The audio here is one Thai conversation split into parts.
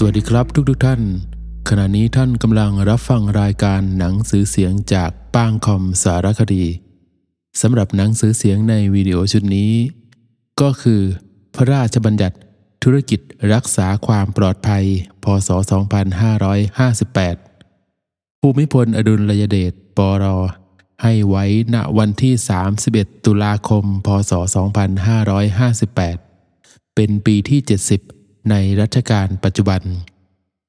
สวัสดีครับทุกๆทท่าน ขณะนี้ท่านกำลังรับฟังรายการหนังสือเสียงจากป้างคอมสารคดีสำหรับหนังสือเสียงในวิดีโอชุดนี้ ก็คือ พระราชบัญญัติธุรกิจรักษาความปลอดภัยพศ2558ภูมิพลอดุลยเดชปร ให้ไว้ณวันที่ 31 ตุลาคมพศ 2558 เป็นปีที่ 70ในรัชกาลปัจจุบัน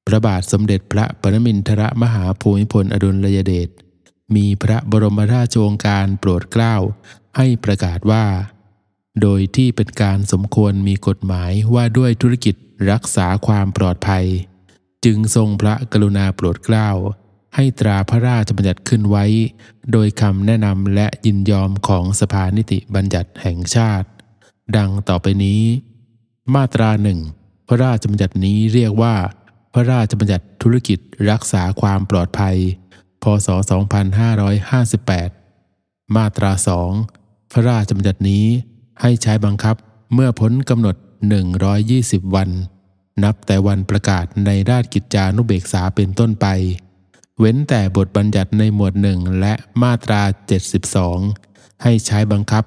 พระบาทสมเด็จพระปรมินทรมหาภูมิพลอดุลยเดช มีพระบรมราชโองการโปรดเกล้า ให้ประกาศว่า โดยที่เป็นการสมควรมีกฎหมายว่าด้วยธุรกิจรักษาความปลอดภัย จึงทรงพระกรุณาโปรดเกล้าให้ตราพระราชบัญญัติขึ้นไว้ โดยคำแนะนำและยินยอมของสภานิติบัญญัติแห่งชาติ ดังต่อไปนี้ มาตราหนึ่งพระราชบัญญัตินี้เรียกว่า พระราชบัญญัติธุรกิจรักษาความปลอดภัย พศ2558 มาตรา2พระราชบัญญัตินี้ให้ใช้บังคับเมื่อพ้นกำหนด 120 วัน นับแต่วันประกาศในราชกิจจานุเบกษาเป็นต้นไป เว้นแต่บทบัญญัติในหมวดหนึ่ง และมาตรา 72 ให้ใช้บังคับ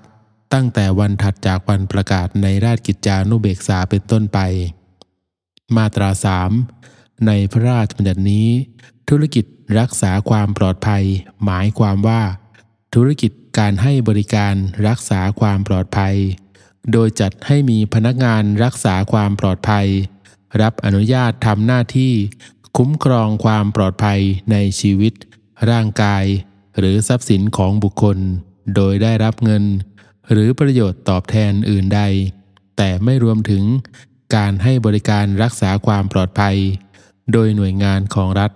ตั้งแต่วันถัดจากวันประกาศในราชกิจจานุเบกษาเป็นต้นไปมาตรา 3 ในพระราชบัญญัตินี้ ธุรกิจรักษาความปลอดภัย หมายความว่า ธุรกิจการให้บริการรักษาความปลอดภัย โดยจัดให้มีพนักงานรักษาความปลอดภัย รับอนุญาตทำหน้าที่ คุ้มครองความปลอดภัยในชีวิต ร่างกาย หรือทรัพย์สินของบุคคล โดยได้รับเงิน หรือประโยชน์ตอบแทนอื่นใด แต่ไม่รวมถึงการให้บริการรักษาความปลอดภัย โดยหน่วยงานของรัฐ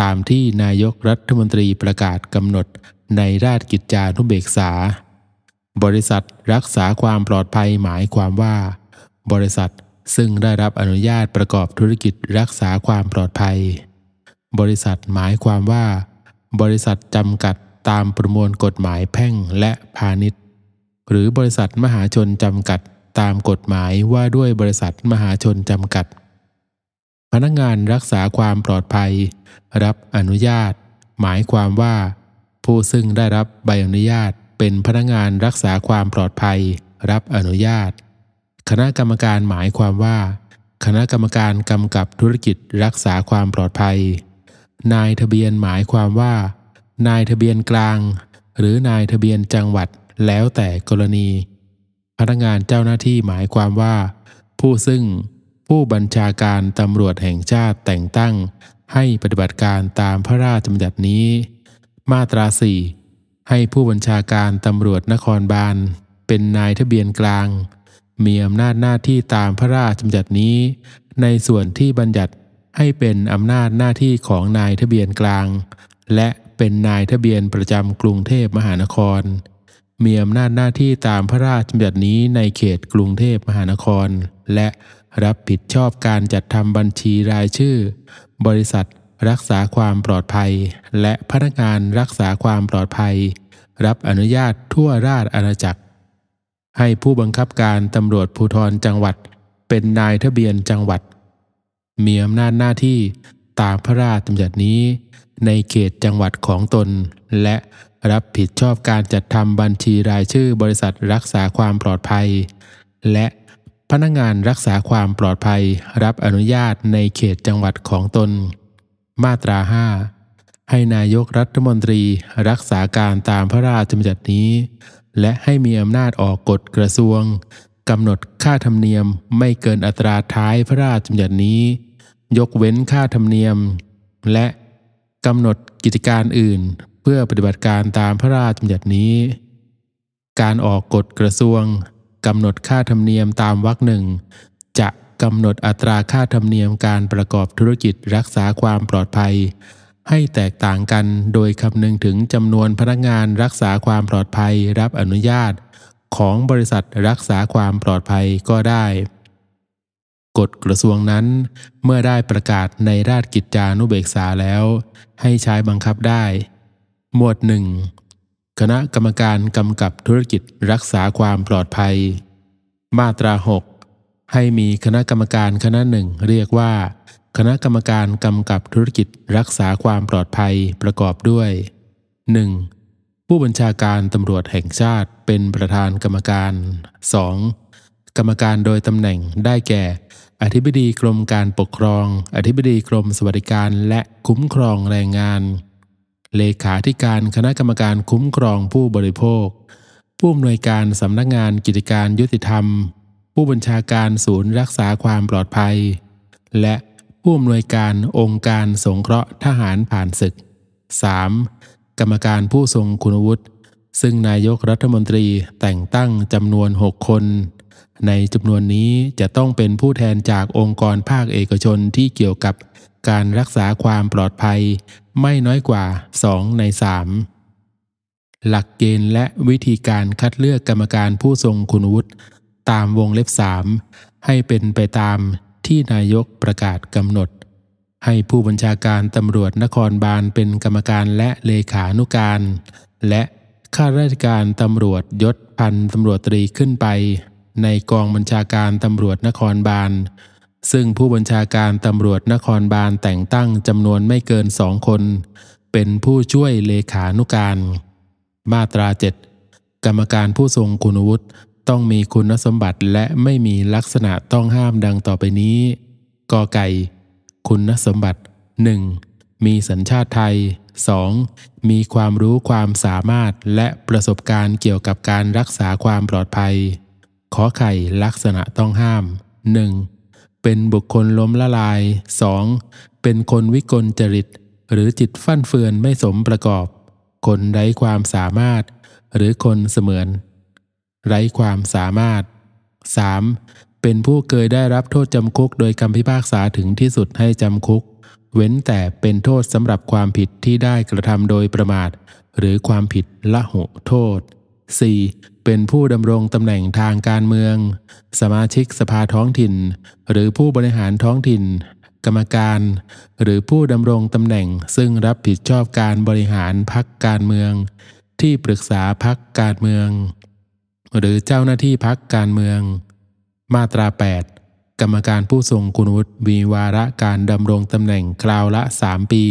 ตามที่นายกรัฐมนตรีประกาศกำหนดในราชกิจจานุเบกษา บริษัทรักษาความปลอดภัยหมายความว่า บริษัทซึ่งได้รับอนุญาตประกอบธุรกิจรักษาความปลอดภัย บริษัทหมายความว่า บริษัทจำกัดตามประมวลกฎหมายแพ่งและพาณิชย์ หรือบริษัทมหาชนจำกัดตามกฎหมายว่าด้วยบริษัทมหาชนจำกัด พนักงงานรักษาความปลอดภัย รับอนุญาต หมายความว่า ผู้ซึ่งได้รับใบอนุญาต เป็นพนักงงานรักษาความปลอดภัย รับอนุญาต คณะกรรมการหมายความว่า คณะกรรมการกำกับธุรกิจรักษาความปลอดภัย นายทะเบียนหมายความว่า นายทะเบียนกลาง หรือนายทะเบียนจังหวัดแล้วแต่กรณีพนักงานเจ้าหน้าที่หมายความว่า ผู้ซึ่งผู้บัญชาการตำรวจแห่งชาติแต่งตั้ง ให้ปฏิบัติการตามพระราชบัญญัตินี้ มาตราสี่ให้ผู้บัญชาการตำรวจนครบาลเป็นนายทะเบียนกลาง มีอำนาจหน้าที่ตามพระราชบัญญัตินี้ ในส่วนที่บัญญัติให้เป็นอำนาจหน้าที่ของนายทะเบียนกลาง และเป็นนายทะเบียนประจำกรุงเทพมหานครมีอำนาจหน้าที่ตามพระราชบัญญัตินี้ในเขตกรุงเทพมหานคร และรับผิดชอบการจัดทำบัญชีรายชื่อ บริษัทรักษาความปลอดภัย และพนักงานรักษาความปลอดภัย รับอนุญาตทั่วราชอาณาจักร ให้ผู้บังคับการตำรวจภูธรจังหวัดเป็นนายทะเบียนจังหวัดมีอำนาจหน้าที่ตามพระราชบัญญัตินี้ในเขตจังหวัดของตนและรับผิดชอบการจัดทำบัญชีรายชื่อบริษัทรักษาความปลอดภัยและพนักงงานรักษาความปลอดภัยรับอนุญาตในเขตจังหวัดของตน มาตรา 5 ให้นายกรัฐมนตรีรักษาการตามพระราชบัญญัตินี้ และให้มีอำนาจออกกฎกระทรวง กำหนดค่าธรรมเนียมไม่เกินอัตราท้ายพระราชบัญญัตินี้ ยกเว้นค่าธรรมเนียม และกำหนดกิจการอื่นเพื่อปฏิบัติการตามพระราชบัญญัตินี้ การออกกฎกระทรวงกำหนดค่าธรรมเนียมตามวรรคหนึ่งจะกำหนดอัตราค่าธรรมเนียมการประกอบธุรกิจรักษาความปลอดภัย ให้แตกต่างกันโดยคำนึงถึงจำนวนพนักงานรักษาความปลอดภัยรับอนุญาตของบริษัทรักษาความปลอดภัยก็ได้ กฎกระทรวงนั้นเมื่อได้ประกาศในราชกิจจานุเบกษาแล้ว ให้ใช้บังคับได้หมวดหนึ่งคณะกรรมการกำกับธุรกิจรักษาความปลอดภัย มาตรา 6 ให้มีคณะกรรมการคณะหนึ่ง เรียกว่า คณะกรรมการกำกับธุรกิจรักษาความปลอดภัยประกอบด้วย 1. ผู้บัญชาการตำรวจแห่งชาติเป็นประธานกรรมการ 2. กรรมการโดยตำแหน่งได้แก่ อธิบดีกรมการปกครองอธิบดีกรมสวัสดิการและคุ้มครองแรงงานเลขาธิการคณะกรรมการคุ้มครองผู้บริโภค ผู้อำนวยการสำนักงานกิจการยุติธรรม ผู้บัญชาการศูนย์รักษาความปลอดภัย และผู้อำนวยการองค์การสงเคราะห์ทหารผ่านศึก 3. กรรมการผู้ทรงคุณวุฒิ ซึ่งนายกรัฐมนตรีแต่งตั้งจำนวน 6 คน ในจำนวนนี้จะต้องเป็นผู้แทนจากองค์กรภาคเอกชนที่เกี่ยวกับการรักษาความปลอดภัยไม่น้อยกว่า 2 ใน3หลักเกณฑ์และวิธีการคัดเลือกกรรมการผู้ทรงคุณวุฒิตามวงเล็บ 3 ให้เป็นไปตามที่นายกประกาศกำหนด ให้ผู้บัญชาการตำรวจนครบาลเป็นกรรมการและเลขานุการ และข้าราชการตำรวจยศพันตำรวจตรีขึ้นไป ในกองบัญชาการตำรวจนครบาลซึ่งผู้บัญชาการตำรวจนครบาลแต่งตั้งจำนวนไม่เกินสองคน เป็นผู้ช่วยเลขานุการ มาตราเจ็ดกรรมการผู้ทรงคุณวุฒิต้องมีคุณสมบัติและไม่มีลักษณะต้องห้ามดังต่อไปนี้กอไก่ คุณสมบัติ 1. มีสัญชาติไทย 2. มีความรู้ความสามารถและประสบการณ์เกี่ยวกับการรักษาความปลอดภัยขอไข่ลักษณะต้องห้าม 1. เป็นบุคคลล้มละลาย 2. เป็นคนวิกลจริต หรือจิตฟั่นเฟือนไม่สมประกอบ คนไร้ความสามารถ หรือคนเสมือน ไร้ความสามารถ 3. เป็นผู้เคยได้รับโทษจำคุกโดยคำพิพากษาถึงที่สุดให้จำคุก เว้นแต่เป็นโทษสำหรับความผิดที่ได้กระทำโดยประมาท หรือความผิดละหุโทษ 4. เป็นผู้ดำรงตำแหน่งทางการเมือง สมาชิกสภาท้องถิ่น หรือผู้บริหารท้องถิ่น กรรมการ หรือผู้ดำรงตำแหน่งซึ่งรับผิดชอบการบริหารพักการเมือง ที่ปรึกษาพักการเมือง หรือเจ้าหน้าที่พักการเมือง มาตรา 8 กรรมการผู้ทรงคุณวุฒิมีวาระการดำรงตำแหน่งคราวละ 3 ปี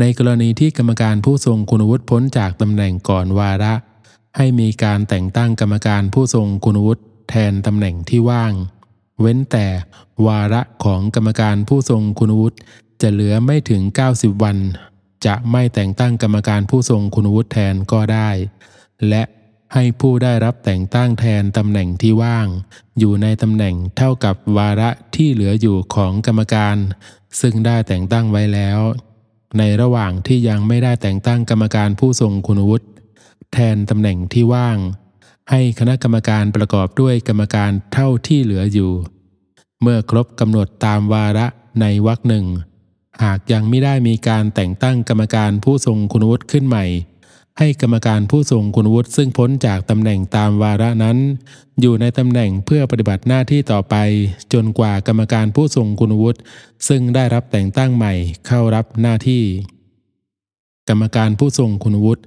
ในกรณีที่กรรมการผู้ทรงคุณวุฒิพ้นจากตำแหน่งก่อนวาระให้มีการแต่งตั้งกรรมการผู้ทรงคุณวุฒิแทนตำแหน่งที่ว่าง เว้นแต่วาระของกรรมการผู้ทรงคุณวุฒิจะเหลือไม่ถึง 90 วัน จะไม่แต่งตั้งกรรมการผู้ทรงคุณวุฒิแทนก็ได้ และให้ผู้ได้รับแต่งตั้งแทนตำแหน่งที่ว่างอยู่ในตำแหน่งเท่ากับวาระที่เหลืออยู่ของกรรมการซึ่งได้แต่งตั้งไว้แล้ว ในระหว่างที่ยังไม่ได้แต่งตั้งกรรมการผู้ทรงคุณวุฒิแทนตำแหน่งที่ว่าง ให้คณะกรรมการประกอบด้วยกรรมการเท่าที่เหลืออยู่ เมื่อครบกำหนดตามวาระในวรรคหนึ่ง หากยังไม่ได้มีการแต่งตั้งกรรมการผู้ทรงคุณวุฒิขึ้นใหม่ ให้กรรมการผู้ทรงคุณวุฒิ ซึ่งพ้นจากตำแหน่งตามวาระนั้น อยู่ในตำแหน่งเพื่อปฏิบัติหน้าที่ต่อไปจนกว่ากรรมการผู้ทรงคุณวุฒิซึ่งได้รับแต่งตั้งใหม่เข้ารับหน้าที่ กรรมการผู้ทรงคุณวุฒิ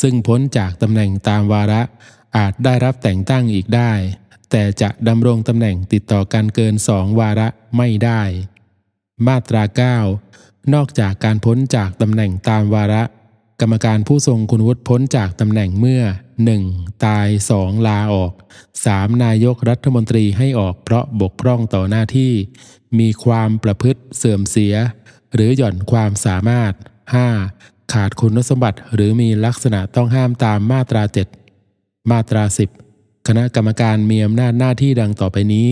ซึ่งพ้นจากตำแหน่งตามวาระ อาจได้รับแต่งตั้งอีกได้ แต่จะดำรงตำแหน่งติดต่อกันเกินสองวาระไม่ได้ มาตรา9นอกจากการพ้นจากตำแหน่งตามวาระ กรรมการผู้ทรงคุณวุฒิพ้นจากตำแหน่งเมื่อ 1. ตาย 2. ลาออก 3. นายกรัฐมนตรีให้ออกเพราะบกพร่องต่อหน้าที่ มีความประพฤติเสื่อมเสีย หรือหย่อนความสามารถ 5. ขาดคุณสมบัติหรือมีลักษณะต้องห้ามตามมาตรา7มาตรา 10 คณะกรรมการมีอำนาจหน้าที่ดังต่อไปนี้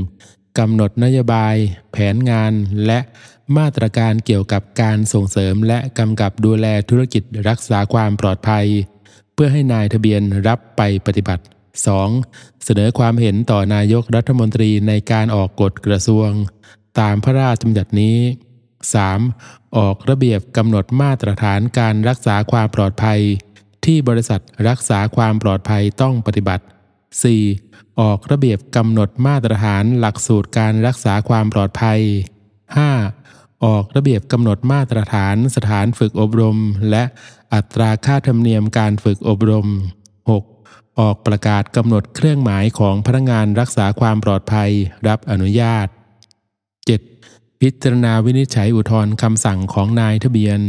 1. กำหนดนโยบายแผนงาน และมาตรการเกี่ยวกับการส่งเสริมและกำกับดูแลธุรกิจรักษาความปลอดภัย เพื่อให้นายทะเบียนรับไปปฏิบัติ 2. เสนอความเห็นต่อนายกรัฐมนตรีในการออกกฎกระทรวง ตามพระราชบัญญัตินี้ 3. ออกระเบียบกำหนดมาตรฐานการรักษาความปลอดภัย ที่บริษัทรักษาความปลอดภัยต้องปฏิบัติ 4. ออกระเบียบกำหนดมาตรฐานหลักสูตรการรักษาความปลอดภัย 5. ออกระเบียบกำหนดมาตรฐานสถานฝึกอบรม และอัตราค่าธรรมเนียมการฝึกอบรม 6. ออกประกาศกำหนดเครื่องหมายของพนักงานรักษาความปลอดภัย รับอนุญาตพิจารณาวินิจฉัยอุทธรณ์คำสั่งของนายทะเบียน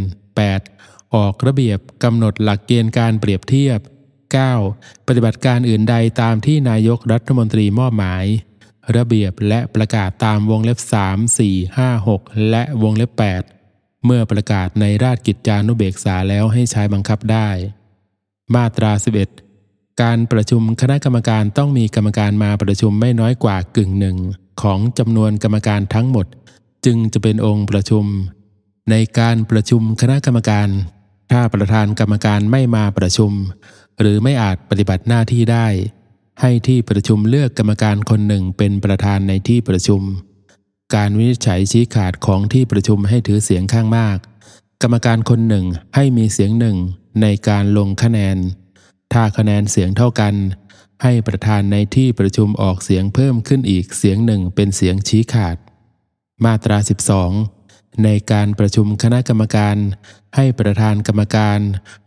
8. ออกระเบียบกำหนดหลักเกณฑ์การเปรียบเทียบ 9. ปฏิบัติการอื่นใดตามที่นายกรัฐมนตรีมอบหมาย ระเบียบและประกาศตามวงเล็บ 3 4 5 6 และวงเล็บ 8 เมื่อประกาศในราชกิจจานุเบกษาแล้วให้ใช้บังคับได้ มาตรา 11 การประชุมคณะกรรมการต้องมีกรรมการมาประชุมไม่น้อยกว่ากึ่งหนึ่ง ของจำนวนกรรมการทั้งหมดจึงจะเป็นองค์ประชุม ในการประชุมคณะกรรมการ ถ้าประธานกรรมการไม่มาประชุม หรือไม่อาจปฏิบัติหน้าที่ได้ ให้ที่ประชุมเลือกกรรมการคนหนึ่งเป็นประธานในที่ประชุม การวินิจฉัยชี้ขาดของที่ประชุมให้ถือเสียงข้างมาก กรรมการคนหนึ่งให้มีเสียงหนึ่งในการลงคะแนน ถ้าคะแนนเสียงเท่ากัน ให้ประธานในที่ประชุมออกเสียงเพิ่มขึ้นอีกเสียงหนึ่งเป็นเสียงชี้ขาดมาตรา 12 ในการประชุมคณะกรรมการให้ประธานกรรมการ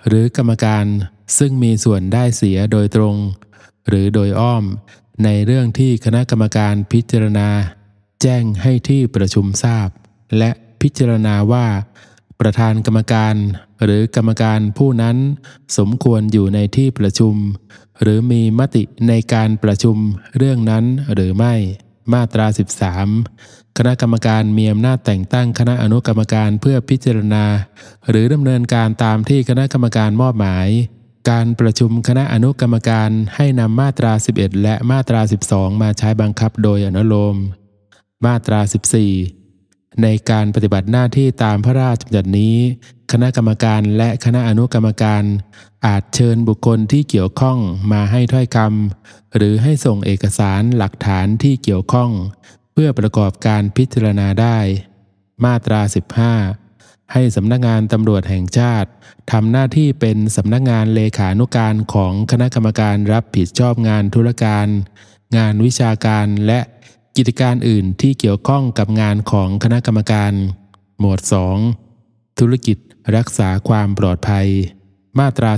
หรือกรรมการซึ่งมีส่วนได้เสียโดยตรง หรือโดยอ้อมในเรื่องที่คณะกรรมการพิจารณา แจ้งให้ที่ประชุมทราบ และพิจารณาว่า ประธานกรรมการหรือกรรมการผู้นั้น สมควรอยู่ในที่ประชุม หรือมีมติในการประชุมเรื่องนั้นหรือไม่ มาตรา 13คณะกรรมการมีอำนาจแต่งตั้งคณะอนุกรรมการเพื่อพิจารณา หรือดำเนินการตามที่คณะกรรมการมอบหมาย การประชุมคณะอนุกรรมการให้นำมาตรา 11 และมาตรา 12 มาใช้บังคับโดยอนุโลมมาตรา 14 ในการปฏิบัติหน้าที่ตามพระราชบัญญัตินี้ คณะกรรมการและคณะอนุกรรมการ อาจเชิญบุคคลที่เกี่ยวข้องมาให้ถ้อยคำหรือให้ส่งเอกสารหลักฐานที่เกี่ยวข้องเพื่อประกอบการพิจารณาได้ มาตรา 15 ให้สำนักงานตำรวจแห่งชาติ ทำหน้าที่เป็นสำนักงานเลขานุการของคณะกรรมการรับผิดชอบงานธุรการ งานวิชาการและกิจการอื่นที่เกี่ยวข้องกับงานของคณะกรรมการ หมวด2ธุรกิจรักษาความปลอดภัย มาตรา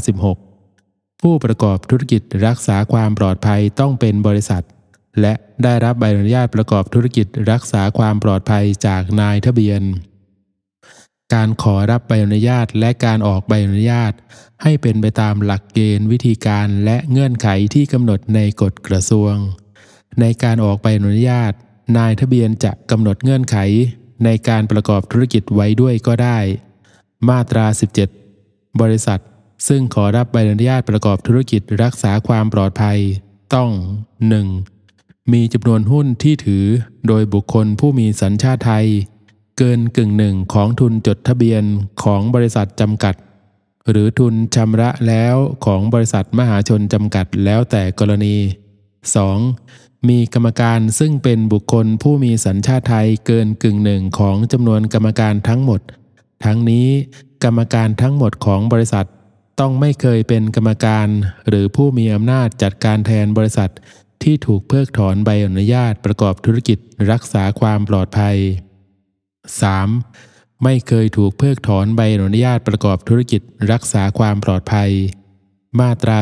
16 ผู้ประกอบธุรกิจรักษาความปลอดภัยต้องเป็นบริษัทและได้รับใบอนุญาตประกอบธุรกิจรักษาความปลอดภัยจากนายทะเบียน การขอรับใบอนุญาตและการออกใบอนุญาตให้เป็นไปตามหลักเกณฑ์วิธีการและเงื่อนไขที่กำหนดในกฎกระทรวง ในการออกใบอนุญาตนายทะเบียนจะกำหนดเงื่อนไข ในการประกอบธุรกิจไว้ด้วยก็ได้ มาตรา 17 บริษัท ซึ่งขอรับใบอนุญาตประกอบธุรกิจรักษาความปลอดภัย ต้อง 1. มีจำนวนหุ้นที่ถือ โดยบุคคลผู้มีสัญชาติไทย เกินกึ่งหนึ่งของทุนจดทะเบียนของบริษัทจำกัด หรือทุนชำระแล้วของบริษัทมหาชนจำกัดแล้วแต่กรณี 2. มีกรรมการซึ่งเป็นบุคคลผู้มีสัญชาติไทยเกินกึ่งหนึ่งของจำนวนกรรมการทั้งหมด ทั้งนี้กรรมการทั้งหมดของบริษัทต้องไม่เคยเป็นกรรมการหรือผู้มีอำนาจจัดการแทนบริษัทที่ถูกเพิกถอนใบอนุญาตประกอบธุรกิจรักษาความปลอดภัย 3. ไม่เคยถูกเพิกถอนใบอนุญาตประกอบธุรกิจรักษาความปลอดภัย มาตรา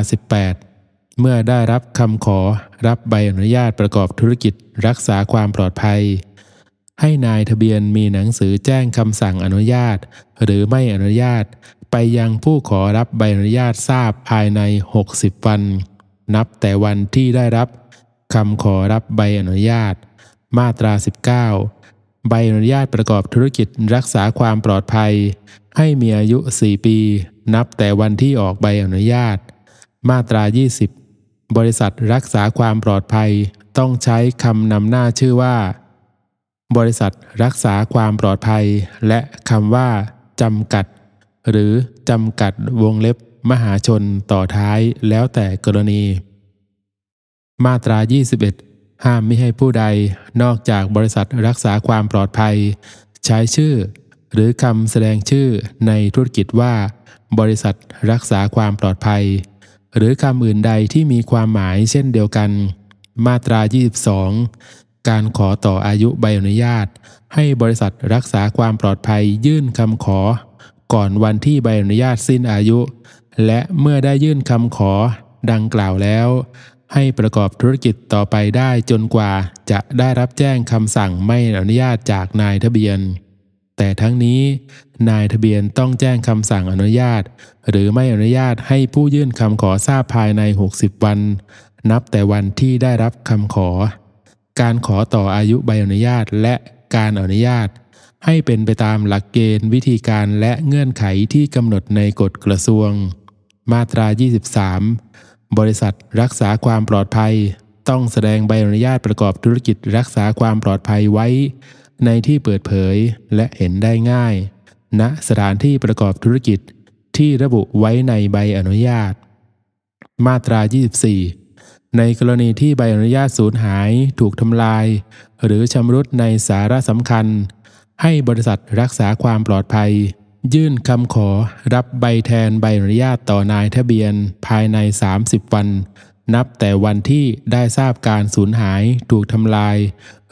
18 เมื่อได้รับคำขอรับใบอนุญาตประกอบธุรกิจรักษาความปลอดภัย ให้นายทะเบียนมีหนังสือแจ้งคำสั่งอนุญาต หรือไม่อนุญาตไปยังผู้ขอรับใบอนุญาตทราบภายใน 60 วัน นับแต่วันที่ได้รับคำขอรับใบอนุญาต มาตรา 19 ใบอนุญาตประกอบธุรกิจรักษาความปลอดภัย ให้มีอายุ 4 ปี นับแต่วันที่ออกใบอนุญาต มาตรา 20 บริษัทรักษาความปลอดภัย ต้องใช้คำนำหน้าชื่อว่า บริษัทรักษาความปลอดภัย และคำว่า จำกัด หรือ จำกัดวงเล็บมหาชนต่อท้ายแล้วแต่กรณีมาตรา 21 ห้ามมิให้ผู้ใดนอกจากบริษัทรักษาความปลอดภัย ใช้ชื่อหรือคำแสดงชื่อในธุรกิจว่า บริษัทรักษาความปลอดภัย หรือคำอื่นใดที่มีความหมายเช่นเดียวกัน มาตรา 22 การขอต่ออายุใบอนุญาต ให้บริษัทรักษาความปลอดภัยยื่นคำขอ ก่อนวันที่ใบอนุญาตสิ้นอายุ และเมื่อได้ยื่นคำขอดังกล่าวแล้วให้ประกอบธุรกิจต่อไปได้จนกว่าจะได้รับแจ้งคำสั่งไม่อนุญาตจากนายทะเบียน แต่ทั้งนี้ นายทะเบียนต้องแจ้งคำสั่งอนุญาต หรือไม่อนุญาตให้ผู้ยื่นคำขอทราบภายใน 60 วัน นับแต่วันที่ได้รับคำขอ การขอต่ออายุใบอนุญาตและการอนุญาต ให้เป็นไปตามหลักเกณฑ์วิธีการและเงื่อนไขที่กำหนดในกฎกระทรวง มาตรา 23บริษัทรักษาความปลอดภัย ต้องแสดงใบอนุญาตประกอบธุรกิจรักษาความปลอดภัยไว้ ในที่เปิดเผยและเห็นได้ง่ายณนะสถานที่ประกอบธุรกิจที่ระบุไว้ในใบอนุญาต มาตรา 24 ในกรณีที่ใบอนุญาตสูญหายถูกทำลาย หรือชำรุดในสาระสำคัญ ให้บริษัทรักษาความปลอดภัยยื่นคำขอรับใบแทนใบอนุญาตต่อนายทะเบียนภายใน 30 วันนับแต่วันที่ได้ทราบการสูญหายถูกทำลาย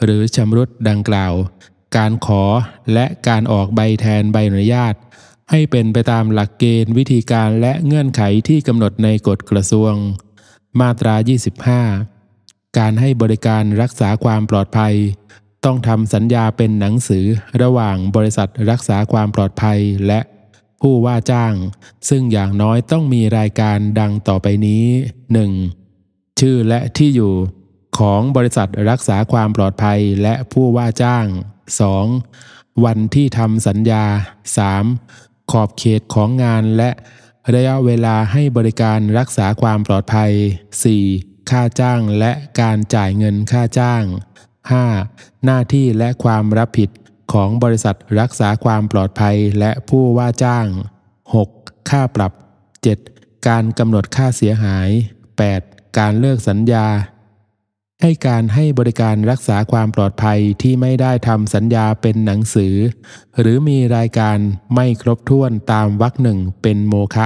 หรือชำรุดดังกล่าว การขอและการออกใบแทนใบอนุญาต ให้เป็นไปตามหลักเกณฑ์วิธีการและเงื่อนไขที่กำหนดในกฎกระทรวง มาตรา 25 การให้บริการรักษาความปลอดภัยต้องทำสัญญาเป็นหนังสือระหว่างบริษัทรักษาความปลอดภัยและ ผู้ว่าจ้าง ซึ่งอย่างน้อยต้องมีรายการดังต่อไปนี้ 1. ชื่อและที่อยู่ ของบริษัทรักษาความปลอดภัยและผู้ว่าจ้าง 2. วันที่ทำสัญญา 3. ขอบเขตของงานและ ระยะเวลาให้บริการรักษาความปลอดภัย 4. ค่าจ้างและการจ่ายเงินค่าจ้าง 5. หน้าที่และความรับผิดของบริษัทรักษาความปลอดภัยและผู้ว่าจ้าง 6. ค่าปรับ 7. การกำหนดค่าเสียหาย 8. การเลิกสัญญา ให้การให้บริการรักษาความปลอดภัยที่ไม่ได้ทำสัญญาเป็นหนังสือ หรือมีรายการไม่ครบถ้วนตามวรรคหนึ่งเป็นโมฆะ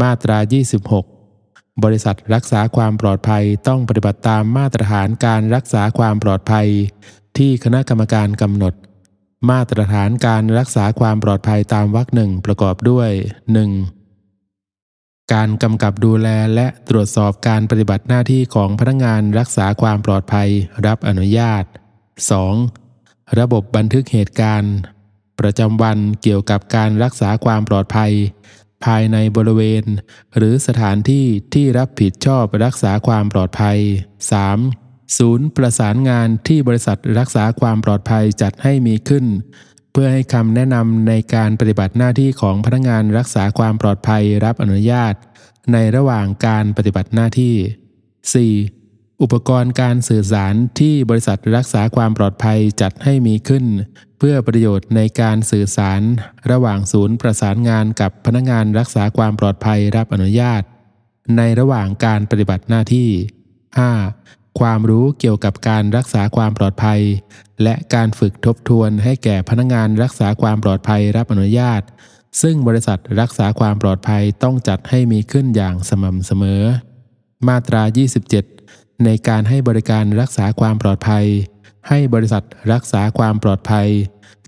มาตรา 26บริษัทรักษาความปลอดภัยต้องปฏิบัติตามมาตรฐานการรักษาความปลอดภัย ที่คณะกรรมการกำหนด มาตรฐานการรักษาความปลอดภัยตามวรรคหนึ่งประกอบด้วย 1. การกำกับดูแลและตรวจสอบการปฏิบัติหน้าที่ของพนักงานรักษาความปลอดภัย รับอนุญาต 2. ระบบบันทึกเหตุการณ์ ประจำวันเกี่ยวกับการรักษาความปลอดภัยภายในบริเวณ หรือสถานที่ที่รับผิดชอบรักษาความปลอดภัย 3. ศูนย์ ประสานงานที่บริษัทรักษาความปลอดภัยจัดให้มีขึ้น เพื่อให้คำแนะนำในการปฏิบัติหน้าที่ของพนักงานรักษาความปลอดภัยรับอนุญาต ในระหว่างการปฏิบัติหน้าที่ 4. อุปกรณ์การสื่อสารที่บริษัทรักษาความปลอดภัยจัดให้มีขึ้นเพื่อประโยชน์ในการสื่อสาร ระหว่างศูนย์ประสานงานกับพนักงานรักษาความปลอดภัยรับอนุญาต ในระหว่างการปฏิบัติหน้าที่ 5. ความรู้เกี่ยวกับการรักษาความปลอดภัย และการฝึกทบทวนให้แก่พนักงานรักษาความปลอดภัยรับอนุญาต ซึ่งบริษัทรักษาความปลอดภัยต้องจัดให้มีขึ้นอย่างสม่ำเสมอ มาตรา 27 ในการให้บริการรักษาความปลอดภัยให้บริษัทรักษาความปลอดภัย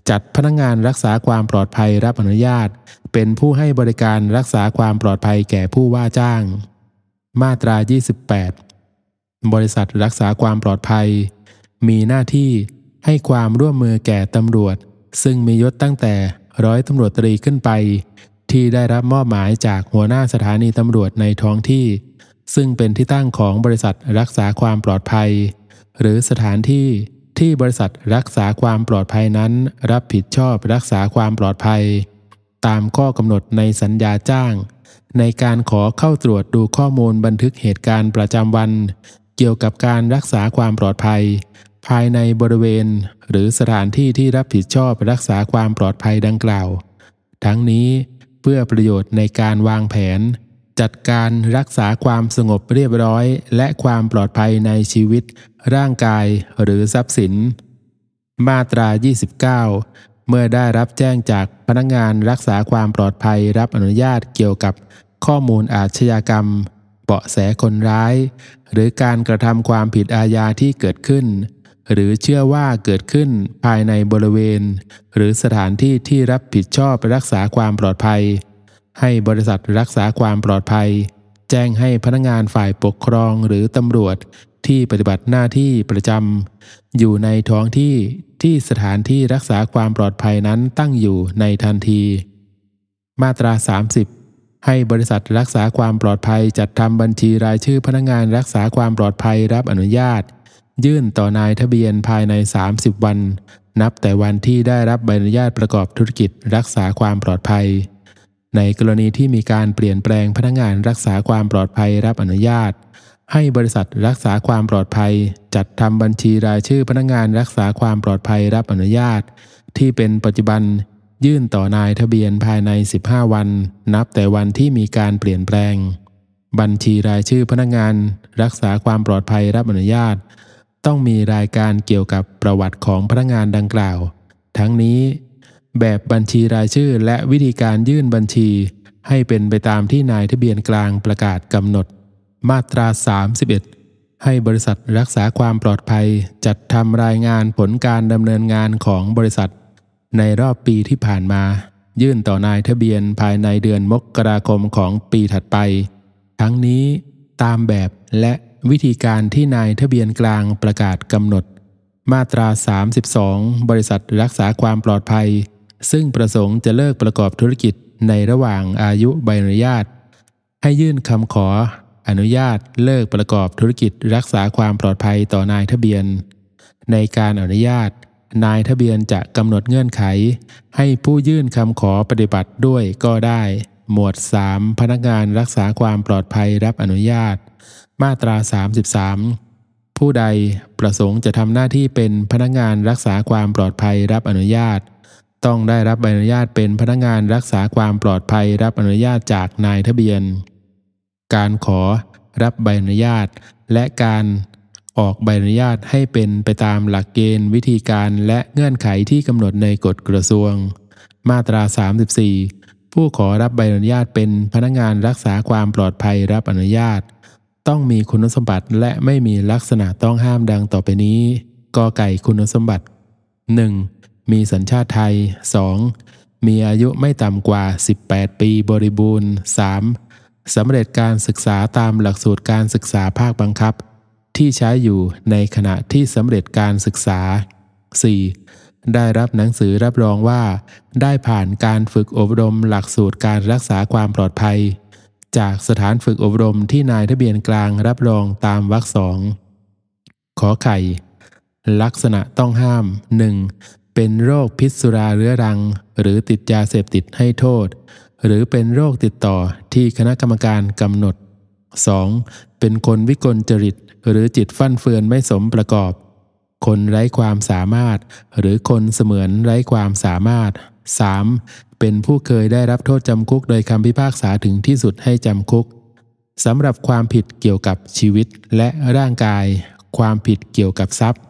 จัดพนักงงานรักษาความปลอดภัยรับอนุญาต เป็นผู้ให้บริการรักษาความปลอดภัยแก่ผู้ว่าจ้าง มาตรา 28 บริษัทรักษาความปลอดภัย มีหน้าที่ให้ความร่วมมือแก่ตำรวจ ซึ่งมียศตั้งแต่ร้อยตำรวจตรีขึ้นไป ที่ได้รับมอบหมายจากหัวหน้าสถานีตำรวจในท้องที่ ซึ่งเป็นที่ตั้งของบริษัทรักษาความปลอดภัย หรือสถานที่ที่บริษัทรักษาความปลอดภัยนั้นรับผิดชอบรักษาความปลอดภัย ตามข้อกำหนดในสัญญาจ้าง ในการขอเข้าตรวจดูข้อมูลบันทึกเหตุการณ์ประจำวัน เกี่ยวกับการรักษาความปลอดภัย ภายในบริเวณหรือสถานที่ที่รับผิดชอบรักษาความปลอดภัยดังกล่าว ทั้งนี้เพื่อประโยชน์ในการวางแผนจัดการรักษาความสงบเรียบร้อยและความปลอดภัยในชีวิตร่างกายหรือทรัพย์สิน มาตรา 29 เมื่อได้รับแจ้งจากพนักงงานรักษาความปลอดภัยรับอนุญาตเกี่ยวกับข้อมูลอาชญากรรมเบาะแสคนร้าย หรือการกระทำความผิดอาญาที่เกิดขึ้น หรือเชื่อว่าเกิดขึ้นภายในบริเวณ หรือสถานที่ที่รับผิดชอบรักษาความปลอดภัยให้บริษัทรักษาความปลอดภัย แจ้งให้พนักงานฝ่ายปกครองหรือตำรวจ ที่ปฏิบัติหน้าที่ประจำ อยู่ในท้องที่ที่สถานที่รักษาความปลอดภัยนั้นตั้งอยู่ในทันที มาตรา 30 ให้บริษัทรักษาความปลอดภัย จัดทำบัญชีรายชื่อพนักงานรักษาความปลอดภัย รับอนุญาต ยื่นต่อนายทะเบียนภายใน 30 วัน นับแต่วันที่ได้รับใบอนุญาตประกอบธุรกิจรักษาความปลอดภัยในกรณีที่มีการเปลี่ยนแปลงพนักงงานรักษาความปลอดภัยรับอนุญาต ให้บริษัทรักษาความปลอดภัย จัดทำบัญชีรายชื่อพนักงงานรักษาความปลอดภัยรับอนุญาต ที่เป็นปัจจุบัน ยื่นต่อนายทะเบียนภายใน 15 วัน นับแต่วันที่มีการเปลี่ยนแปลง บัญชีรายชื่อพนักงงานรักษาความปลอดภัยรับอนุญาต ต้องมีรายการเกี่ยวกับประวัติของพนักงงานดังกล่าว ทั้งนี้แบบบัญชีรายชื่อและวิธีการยื่นบัญชี ให้เป็นไปตามที่นายทะเบียนกลางประกาศกำหนด มาตรา 31 ให้บริษัทรักษาความปลอดภัย จัดทำรายงานผลการดำเนินงานของบริษัท ในรอบปีที่ผ่านมา ยื่นต่อนายทะเบียนภายในเดือนมกราคมของปีถัดไป ทั้งนี้ตามแบบและวิธีการที่นายทะเบียนกลางประกาศกำหนด มาตรา 32 บริษัทรักษาความปลอดภัยซึ่งประสงค์จะเลิกประกอบธุรกิจในระหว่างอายุใบอนุญาต ให้ยื่นคำขอ อนุญาตเลิกประกอบธุรกิจรักษาความปลอดภัยต่อนายทะเบียน ในการอนุญาต นายทะเบียนจะกำหนดเงื่อนไข ให้ผู้ยื่นคำขอปฏิบัติด้วยก็ได้ หมวด 3 พนักงานรักษาความปลอดภัยรับอนุญาต มาตรา 33 ผู้ใดประสงค์จะทำหน้าที่เป็นพนักงานรักษาความปลอดภัยรับอนุญาตต้องได้รับใบอนุญาตเป็นพนักงานรักษาความปลอดภัยรับอนุญาตจากนายทะเบียน การขอรับใบอนุญาต และการออกใบอนุญาตให้เป็นไปตามหลักเกณฑ์ วิธีการและเงื่อนไขที่กำหนดในกฎกระทรวง มาตรา 34 ผู้ขอรับใบอนุญาตเป็นพนักงานรักษาความปลอดภัยรับอนุญาต ต้องมีคุณสมบัติและไม่มีลักษณะต้องห้ามดังต่อไปนี้กอไก่คุณสมบัติ 1. มีสัญชาติไทย 2. มีอายุไม่ต่ำกว่า 18 ปีบริบูรณ์ 3. สำเร็จการศึกษาตามหลักสูตรการศึกษาภาคบังคับ ที่ใช้อยู่ในขณะที่สำเร็จการศึกษา 4. ได้รับหนังสือรับรองว่า ได้ผ่านการฝึกอบรมหลักสูตรการรักษาความปลอดภัย จากสถานฝึกอบรมที่นายทะเบียนกลางรับรองตามวรรคสอง ขอไข่ ลักษณะต้องห้าม 1. เป็นโรคพิษสุราเรื้อรัง หรือติดยาเสพติดให้โทษ หรือเป็นโรคติดต่อที่คณะกรรมการกำหนด 2. เป็นคนวิกลจริต หรือจิตฟั่นเฟือนไม่สมประกอบ คนไร้ความสามารถ หรือคนเสมือนไร้ความสามารถ 3. เป็นผู้เคยได้รับโทษจำคุกโดยคำพิพากษาถึงที่สุดให้จำคุกสำหรับความผิดเกี่ยวกับชีวิตและร่างกาย ความผิดเกี่ยวกับทรัพย์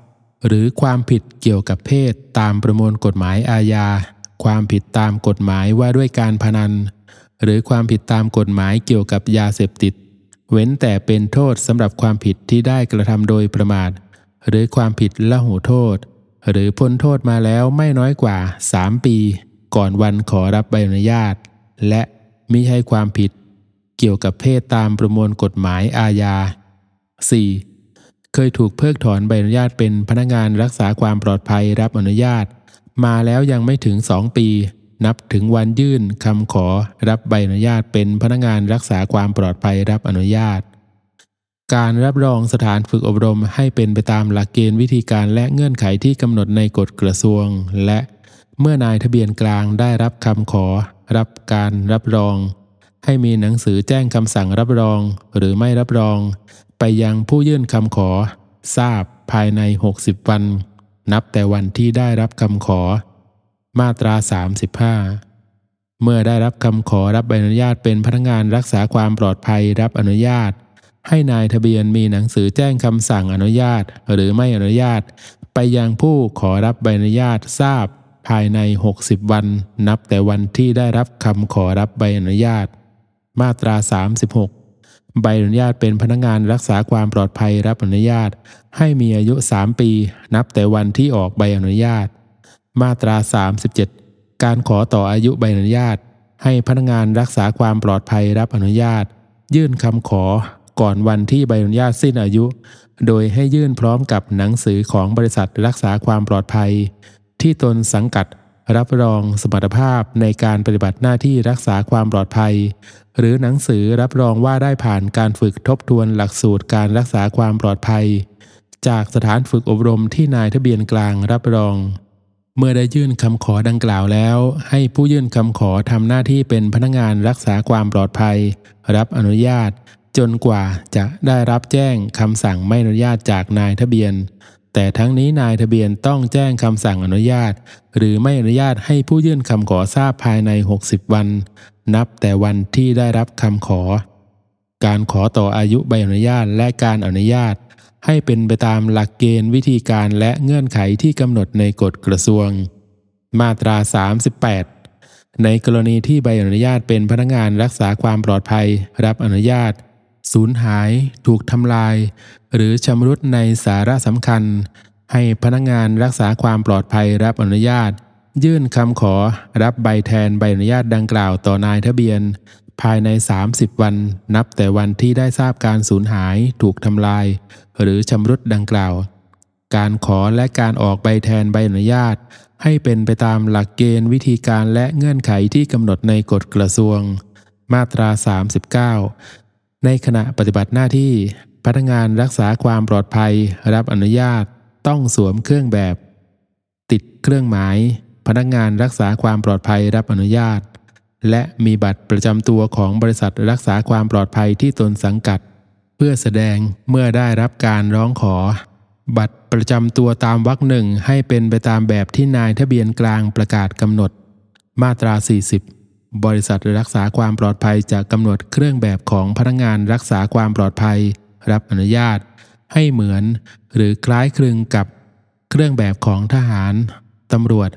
หรือความผิดเกี่ยวกับเพศตามประมวลกฎหมายอาญา ความผิดตามกฎหมายว่าด้วยการพนัน หรือความผิดตามกฎหมายเกี่ยวกับยาเสพติด เว้นแต่เป็นโทษสำหรับความผิดที่ได้กระทำโดยประมาท หรือความผิดละหูโทษ หรือพ้นโทษมาแล้วไม่น้อยกว่า 3 ปี ก่อนวันขอรับใบอนุญาต และมิให้ความผิด เกี่ยวกับเพศตามประมวลกฎหมายอาญา 4. เคยถูกเพิกถอนใบอนุญาตเป็นพนักงานรักษาความปลอดภัยรับอนุญาต มาแล้วยังไม่ถึง 2 ปี นับถึงวันยื่นคำขอ รับใบอนุญาตเป็นพนักงานรักษาความปลอดภัยรับอนุญาต การรับรองสถานฝึกอบรมให้เป็นไปตามหลักเกณฑ์วิธีการและเงื่อนไขที่กำหนดในกฎกระทรวง และเมื่อนายทะเบียนกลางได้รับคำขอ รับการรับรอง ให้มีหนังสือแจ้งคำสั่งรับรอง หรือไม่รับรองไปยังผู้ยื่นคำขอทราบภายใน 60 วัน นับแต่วันที่ได้รับคำขอ มาตรา 35 เมื่อได้รับคำขอรับใบอนุญาต เป็นพนักงานรักษาความปลอดภัยรับอนุญาต ให้นายทะเบียนมีหนังสือแจ้งคำสั่งอนุญาตหรือไม่อนุญาต ไปยังผู้ขอรับใบอนุญาตทราบ ภายใน 60 วัน นับแต่วันที่ได้รับคำขอรับใบอนุญาต มาตรา 36ใบอนุญาตเป็นพนักงานรักษาความปลอดภัยรับอนุญาตให้มีอายุ 3 ปี นับแต่วันที่ออกใบอนุญาต มาตรา 37 การขอต่ออายุใบอนุญาตให้พนักงานรักษาความปลอดภัยรับอนุญาต ยื่นคำขอก่อนวันที่ใบอนุญาตสิ้นอายุโดยให้ยื่นพร้อมกับหนังสือของบริษัทรักษาความปลอดภัย ที่ตนสังกัดรับรอง สมรรถภาพในการปฏิบัติหน้าที่รักษาความปลอดภัย หรือหนังสือรับรองว่าได้ผ่านการฝึกทบทวนหลักสูตรการรักษาความปลอดภัย จากสถานฝึกอบรมที่นายทะเบียนกลางรับรอง เมื่อได้ยื่นคำขอดังกล่าวแล้ว ให้ผู้ยื่นคำขอทำหน้าที่เป็นพนักงงานรักษาความปลอดภัย รับอนุญาต จนกว่าจะได้รับแจ้งคำสั่งไม่อนุญาตจากนายทะเบียนแต่ทั้งนี้นายทะเบียนต้องแจ้งคำสั่งอนุญาต หรือไม่อนุญาตให้ผู้ยื่นคำขอทราบภายใน 60 วัน นับแต่วันที่ได้รับคำขอ การขอต่ออายุใบอนุญาตและการอนุญาต ให้เป็นไปตามหลักเกณฑ์วิธีการและเงื่อนไขที่กำหนดในกฎกระทรวง มาตรา 38 ในกรณีที่ใบอนุญาตเป็นพนักงานรักษาความปลอดภัย รับอนุญาตสูญหายถูกทำลาย หรือ ชำรุดในสาระสำคัญ ให้พนักงานรักษาความปลอดภัยรับอนุญาต ยื่นคำขอรับใบแทนใบอนุญาตดังกล่าวต่อนายทะเบียน ภายใน 30 วัน นับแต่วันที่ได้ทราบการสูญหาย ถูกทำลาย หรือชำรุดดังกล่าว การขอและการออกใบแทนใบอนุญาต ให้เป็นไปตามหลักเกณฑ์วิธีการและเงื่อนไขที่กำหนดในกฎกระทรวง มาตรา 39ในขณะปฏิบัติหน้าที่พนักงานรักษาความปลอดภัยรับอนุญาตต้องสวมเครื่องแบบ ติดเครื่องหมาย พนักงานรักษาความปลอดภัยรับอนุญาต และมีบัตรประจำตัวของบริษัทรักษาความปลอดภัยที่ตนสังกัด เพื่อแสดงเมื่อได้รับการร้องขอ บัตรประจำตัวตามวรรคหนึ่งให้เป็นไปตามแบบที่นายทะเบียนกลางประกาศกำหนด มาตรา40บริษัทรักษาความปลอดภัยจะกำหนดเครื่องแบบของพนักงานรักษาความปลอดภัย รับอนุญาต ให้เหมือนหรือคล้ายคลึงกับเครื่องแบบของทหารตำรวจ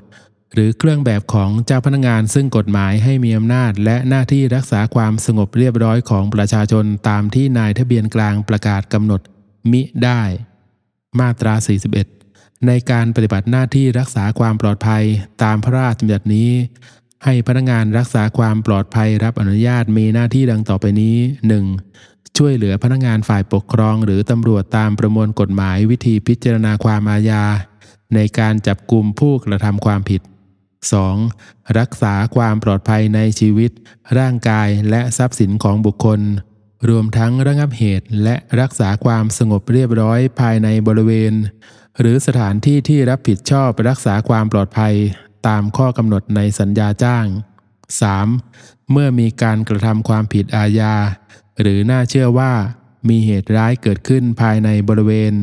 หรือเครื่องแบบของเจ้าพนักงานซึ่งกฎหมายให้มีอำนาจ และหน้าที่รักษาความสงบเรียบร้อยของประชาชนตามที่นายทะเบียนกลางประกาศกำหนด มิได้ มาตรา 41 ในการปฏิบัติหน้าที่รักษาความปลอดภัยตามพระราชบัญญัตินี้ให้พนักงานรักษาความปลอดภัยรับอนุญาตมีหน้าที่ดังต่อไปนี้ 1. ช่วยเหลือพนักงานฝ่ายปกครองหรือตำรวจตามประมวลกฎหมายวิธีพิจารณาความอาญาในการจับกลุ่มผู้กระทำความผิด 2. รักษาความปลอดภัยในชีวิตร่างกายและทรัพย์สินของบุคคล รวมทั้งระงับเหตุและรักษาความสงบเรียบร้อยภายในบริเวณหรือสถานที่ที่รับผิดชอบรักษาความปลอดภัยตามข้อกำหนดในสัญญาจ้าง 3. เมื่อมีการกระทำความผิดอาญา หรือน่าเชื่อว่ามีเหตุร้ายเกิดขึ้นภายในบริเวณ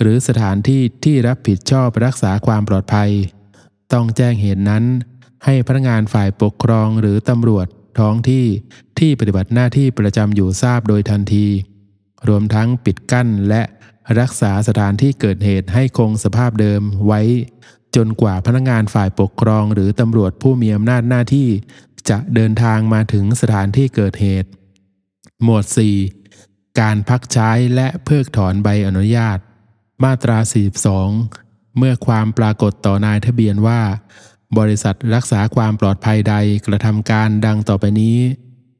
หรือสถานที่ที่รับผิดชอบรักษาความปลอดภัย ต้องแจ้งเหตุนั้น ให้พนักงานฝ่ายปกครองหรือตำรวจท้องที่ที่ปฏิบัติหน้าที่ประจำอยู่ทราบโดยทันที รวมทั้งปิดกั้นและรักษาสถานที่เกิดเหตุให้คงสภาพเดิมไว้จนกว่าพนักงานฝ่ายปกครองหรือตำรวจผู้มีอำนาจหน้าที่จะเดินทางมาถึงสถานที่เกิดเหตุ หมวด 4. การพักใช้และเพิกถอนใบอนุญาต มาตรา 42 เมื่อความปรากฏต่อนายทะเบียนว่า บริษัทรักษาความปลอดภัยใดกระทำการดังต่อไปนี้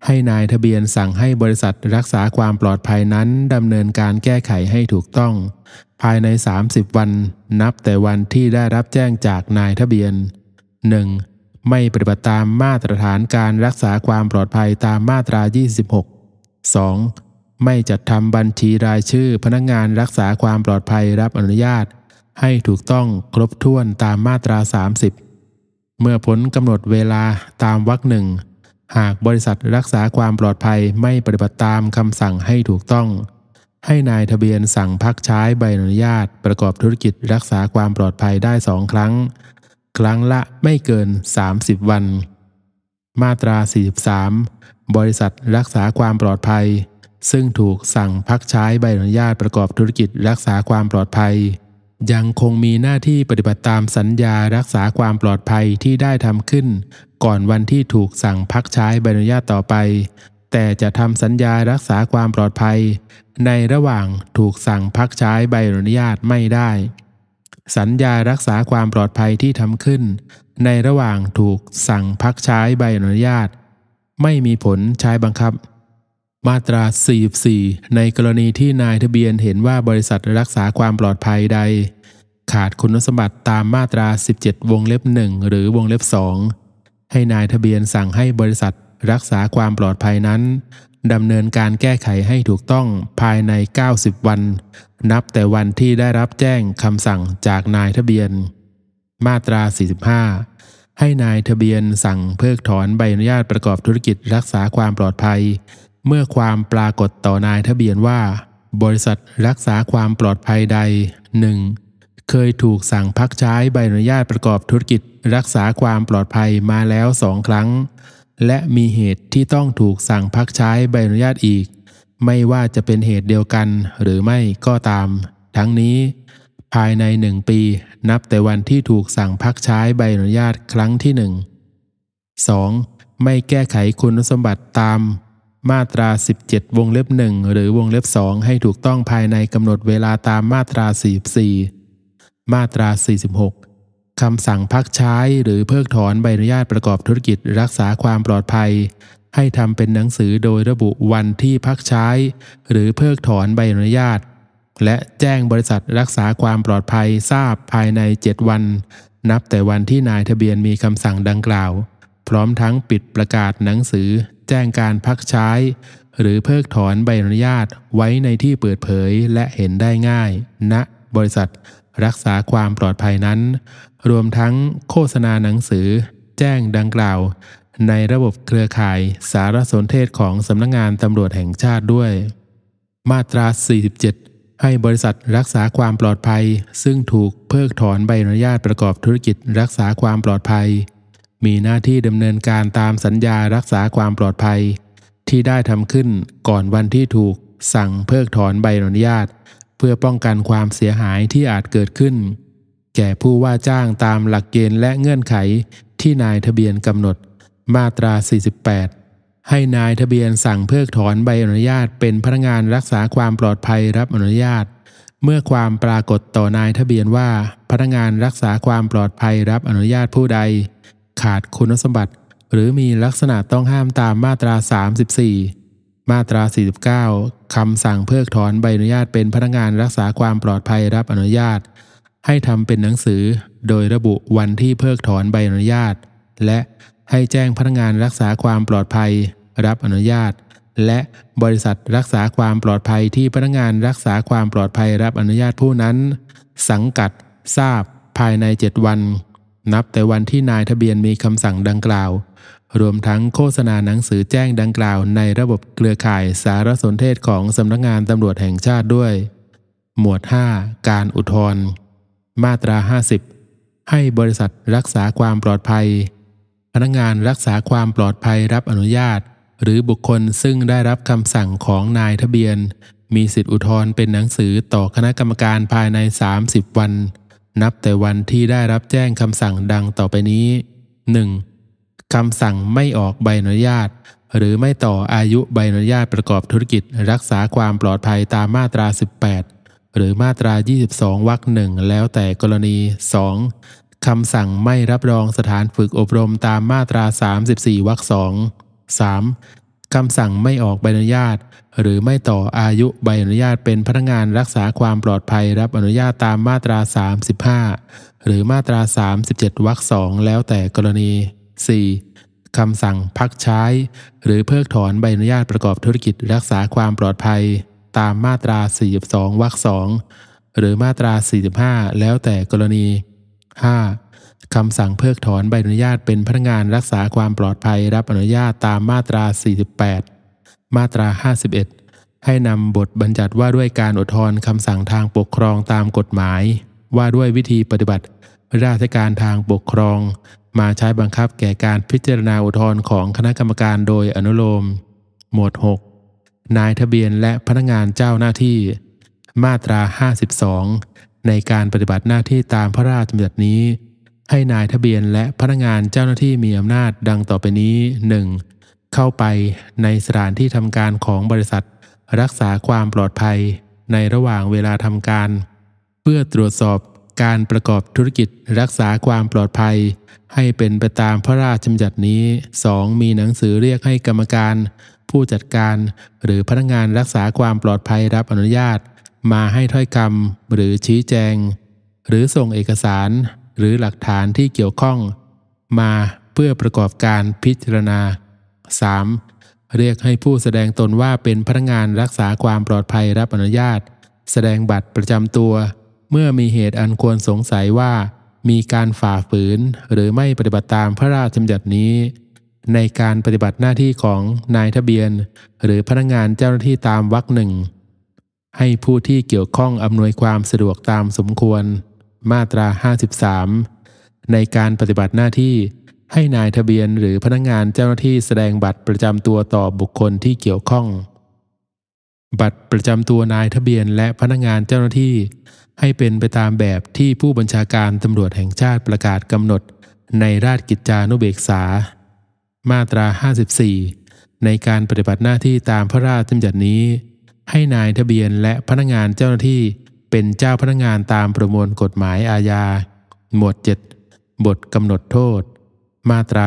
ให้นายทะเบียนสั่งให้บริษัทรักษาความปลอดภัยนั้นดำเนินการแก้ไขให้ถูกต้อง ภายใน 30 วันนับแต่วันที่ได้รับแจ้งจากนายทะเบียน 1. ไม่ปฏิบัติตามมาตรฐานการรักษาความปลอดภัยตามมาตรา 26 2. ไม่จัดทำบัญชีรายชื่อพนักงงานรักษาความปลอดภัยรับอนุญาตให้ถูกต้องครบถ้วนตามมาตรา 30 เมื่อผลกำหนดเวลาตามวรรคหนึ่งหากบริษัทรักษาความปลอดภัยไม่ปฏิบัติตามคำสั่งให้ถูกต้อง ให้นายทะเบียนสั่งพักใช้ใบอนุญาตประกอบธุรกิจรักษาความปลอดภัยได้สองครั้ง ครั้งละไม่เกิน 30 วัน มาตรา 43 บริษัทรักษาความปลอดภัย ซึ่งถูกสั่งพักใช้ใบอนุญาตประกอบธุรกิจรักษาความปลอดภัยยังคงมีหน้าที่ปฏิบัติตามสัญญารักษาความปลอดภัยที่ได้ทำขึ้น ก่อนวันที่ถูกสั่งพักใช้ใบอนุญาตต่อไป แต่จะทำสัญญารักษาความปลอดภัย ในระหว่างถูกสั่งพักใช้ใบอนุญาตไม่ได้ สัญญารักษาความปลอดภัยที่ทำขึ้น ในระหว่างถูกสั่งพักใช้ใบอนุญาต ไม่มีผลใช้บังคับมาตรา 44 ในกรณีที่นายทะเบียนเห็นว่าบริษัทรักษาความปลอดภัยใด ขาดคุณสมบัติตามมาตรา 17 วงเล็บ1หรือวงเล็บ2ให้นายทะเบียนสั่งให้บริษัทรักษาความปลอดภัยนั้นดำเนินการแก้ไขให้ถูกต้องภายใน 90 วัน นับแต่วันที่ได้รับแจ้งคำสั่งจากนายทะเบียน มาตรา 45 ให้นายทะเบียนสั่งเพิกถอนใบอนุญาตประกอบธุรกิจรักษาความปลอดภัยเมื่อความปรากฏต่อนายทะเบียนว่า บริษัทรักษาความปลอดภัยใด 1. เคยถูกสั่งพักใช้ใบอนุญาตประกอบธุรกิจ รักษาความปลอดภัยมาแล้วสองครั้ง และมีเหตุที่ต้องถูกสั่งพักใช้ใบอนุญาตอีก ไม่ว่าจะเป็นเหตุเดียวกันหรือไม่ก็ตาม ทั้งนี้ ภายในหนึ่งปี นับแต่วันที่ถูกสั่งพักใช้ใบอนุญาตครั้งที่หนึ่ง 2. ไม่แก้ไขคุณสมบัติตามมาตรา 17 วงเล็บหนึ่งหรือวงเล็บสองให้ถูกต้องภายในกำหนดเวลาตามมาตรา 44 มาตรา 46คำสั่งพักใช้ หรือเพิกถอนใบอนุญาตประกอบธุรกิจรักษาความปลอดภัย ให้ทำเป็นหนังสือโดยระบุวันที่พักใช้ หรือเพิกถอนใบอนุญาต และแจ้งบริษัทรักษาความปลอดภัยทราบภายใน 7 วัน นับแต่วันที่นายทะเบียนมีคำสั่งดังกล่าว พร้อมทั้งปิดประกาศหนังสือแจ้งการพักใช้หรือเพิกถอนใบอนุญาตไว้ในที่เปิดเผยและเห็นได้ง่ายณนะบริษัทรักษาความปลอดภัยนั้น รวมทั้งโฆษณาหนังสือ แจ้งดังกล่าว ในระบบเครือข่ายสารสนเทศของสำนักงงานตำรวจแห่งชาติด้วย มาตรา 47 ให้บริษัทรักษาความปลอดภัย ซึ่งถูกเพิกถอนใบอนุญาตประกอบธุรกิจรักษาความปลอดภัยมีหน้าที่ดำเนินการตามสัญญารักษาความปลอดภัย ที่ได้ทำขึ้นก่อนวันที่ถูก สั่งเพิกถอนใบอนุญาต เพื่อป้องกันความเสียหายที่อาจเกิดขึ้น แก่ผู้ว่าจ้างตามหลักเกณฑ์และเงื่อนไข ที่นายทะเบียนกำหนด มาตรา 48 ให้นายทะเบียนสั่งเพิกถอนใบอนุญาตเป็นพนักงานรักษาความปลอดภัยรับอนุญาต เมื่อความปรากฏต่อนายทะเบียนว่าพนักงานรักษาความปลอดภัยรับอนุญาตผู้ใดขาดคุณสมบัติหรือมีลักษณะต้องห้ามตามมาตรา 34 มาตรา 49 คำสั่งเพิกถอนใบอนุญาตเป็นพนักงานรักษาความปลอดภัยรับอนุญาต ให้ทำเป็นหนังสือโดยระบุวันที่เพิกถอนใบอนุญาต และให้แจ้งพนักงานรักษาความปลอดภัย รับอนุญาต และบริษัทรักษาความปลอดภัยที่พนักงานรักษาความปลอดภัยรับอนุญาตผู้นั้น สังกัด ทราบ ภายใน7วันนับแต่วันที่นายทะเบียนมีคำสั่งดังกล่าว รวมทั้งโฆษณาหนังสือแจ้งดังกล่าว ในระบบเครือข่ายสารสนเทศของสำนักงานตำรวจแห่งชาติด้วย หมวด5การอุทธรณ์มาตรา 50 ให้บริษัทรักษาความปลอดภัย พนักงานรักษาความปลอดภัยรับอนุญาต หรือบุคคลซึ่งได้รับคำสั่งของนายทะเบียน มีสิทธิอุทธรณ์เป็นหนังสือต่อคณะกรรมการภายใน 30 วันนับแต่วันที่ได้รับแจ้งคำสั่งดังต่อไปนี้ 1. คำสั่งไม่ออกใบอนุญาต หรือไม่ต่ออายุใบอนุญาตประกอบธุรกิจ รักษาความปลอดภัยตามมาตรา 18 หรือมาตรา 22 วรรคหนึ่งแล้วแต่กรณี 2. คำสั่งไม่รับรองสถานฝึกอบรมตามมาตรา 34 วรรคสอง 3. คำสั่งไม่ออกใบอนุญาต หรือไม่ต่ออายุใบอนุญาตเป็นพนักงานรักษาความปลอดภัยรับอนุญาตตามมาตรา 35 หรือมาตรา 37วรรคสองแล้วแต่กรณี 4. คำสั่งพักใช้ หรือเพิกถอนใบอนุญาตประกอบธุรกิจรักษาความปลอดภัย ตามมาตรา 42วรรคสองหรือมาตรา 45 แล้วแต่กรณี 5. คำสั่งเพิกถอนใบอนุญาตเป็นพนักงานรักษาความปลอดภัยรับอนุญาตตามมาตรา 48 มาตรา 51 ให้นำบทบัญญัติว่าด้วยการอุทธรณ์คำสั่งทางปกครองตามกฎหมายว่าด้วยวิธีปฏิบัติราชการทางปกครอง มาใช้บังคับแก่การพิจารณาอุทธรณ์ของคณะกรรมการโดยอนุโลม หมวด6 นายทะเบียนและพนักงานเจ้าหน้าที่ มาตรา 52 ในการปฏิบัติหน้าที่ตามพระราชบัญญัตินี้ให้นายทะเบียนและพนักงานเจ้าหน้าที่มีอำนาจ ดังต่อไปนี้ 1. เข้าไปในสถานที่ทำการของบริษัท รักษาความปลอดภัย ในระหว่างเวลาทำการ เพื่อตรวจสอบการประกอบธุรกิจรักษาความปลอดภัย ให้เป็นไปตามพระราชบัญญัตินี้ 2. มีหนังสือเรียกให้กรรมการ ผู้จัดการ หรือพนักงานรักษาความปลอดภัยรับอนุญาต มาให้ถ้อยคำหรือชี้แจง หรือส่งเอกสารหรือหลักฐานที่เกี่ยวข้องมาเพื่อประกอบการพิจารณา 3. เรียกให้ผู้แสดงตนว่าเป็นพนักงานรักษาความปลอดภัยรับอนุญาต แสดงบัตรประจำตัวเมื่อมีเหตุอันควรสงสัยว่ามีการฝ่าฝืน หรือไม่ปฏิบัติตามพระราชบัญญัตินี้ ในการปฏิบัติหน้าที่ของนายทะเบียนหรือพนักงานเจ้าหน้าที่ตามวรรคหนึ่งให้ผู้ที่เกี่ยวข้องอำนวยความสะดวกตามสมควรมาตรา53 ในการปฏิบัติหน้าที่ ให้นายทะเบียนหรือพนักงงานเจ้าหน้าที่แสดงบัตรประจำตัวต่อบุคคลที่เกี่ยวข้อง บัตรประจำตัวนายทะเบียนและพนักงงานเจ้าหน้าที่ ให้เป็นไปตามแบบที่ผู้บัญชาการตำรวจแห่งชาติประกาศกำหนดในราชกิจจานุเบกษา มาตรา 54 ในการปฏิบัติหน้าที่ตามพระราชบัญญัตินี้ ให้นายทะเบียนและพนักงงานเจ้าหน้าที่เป็นเจ้าพนักงานตามประมวลกฎหมายอาญา หมวด 7 บทกำหนดโทษ มาตรา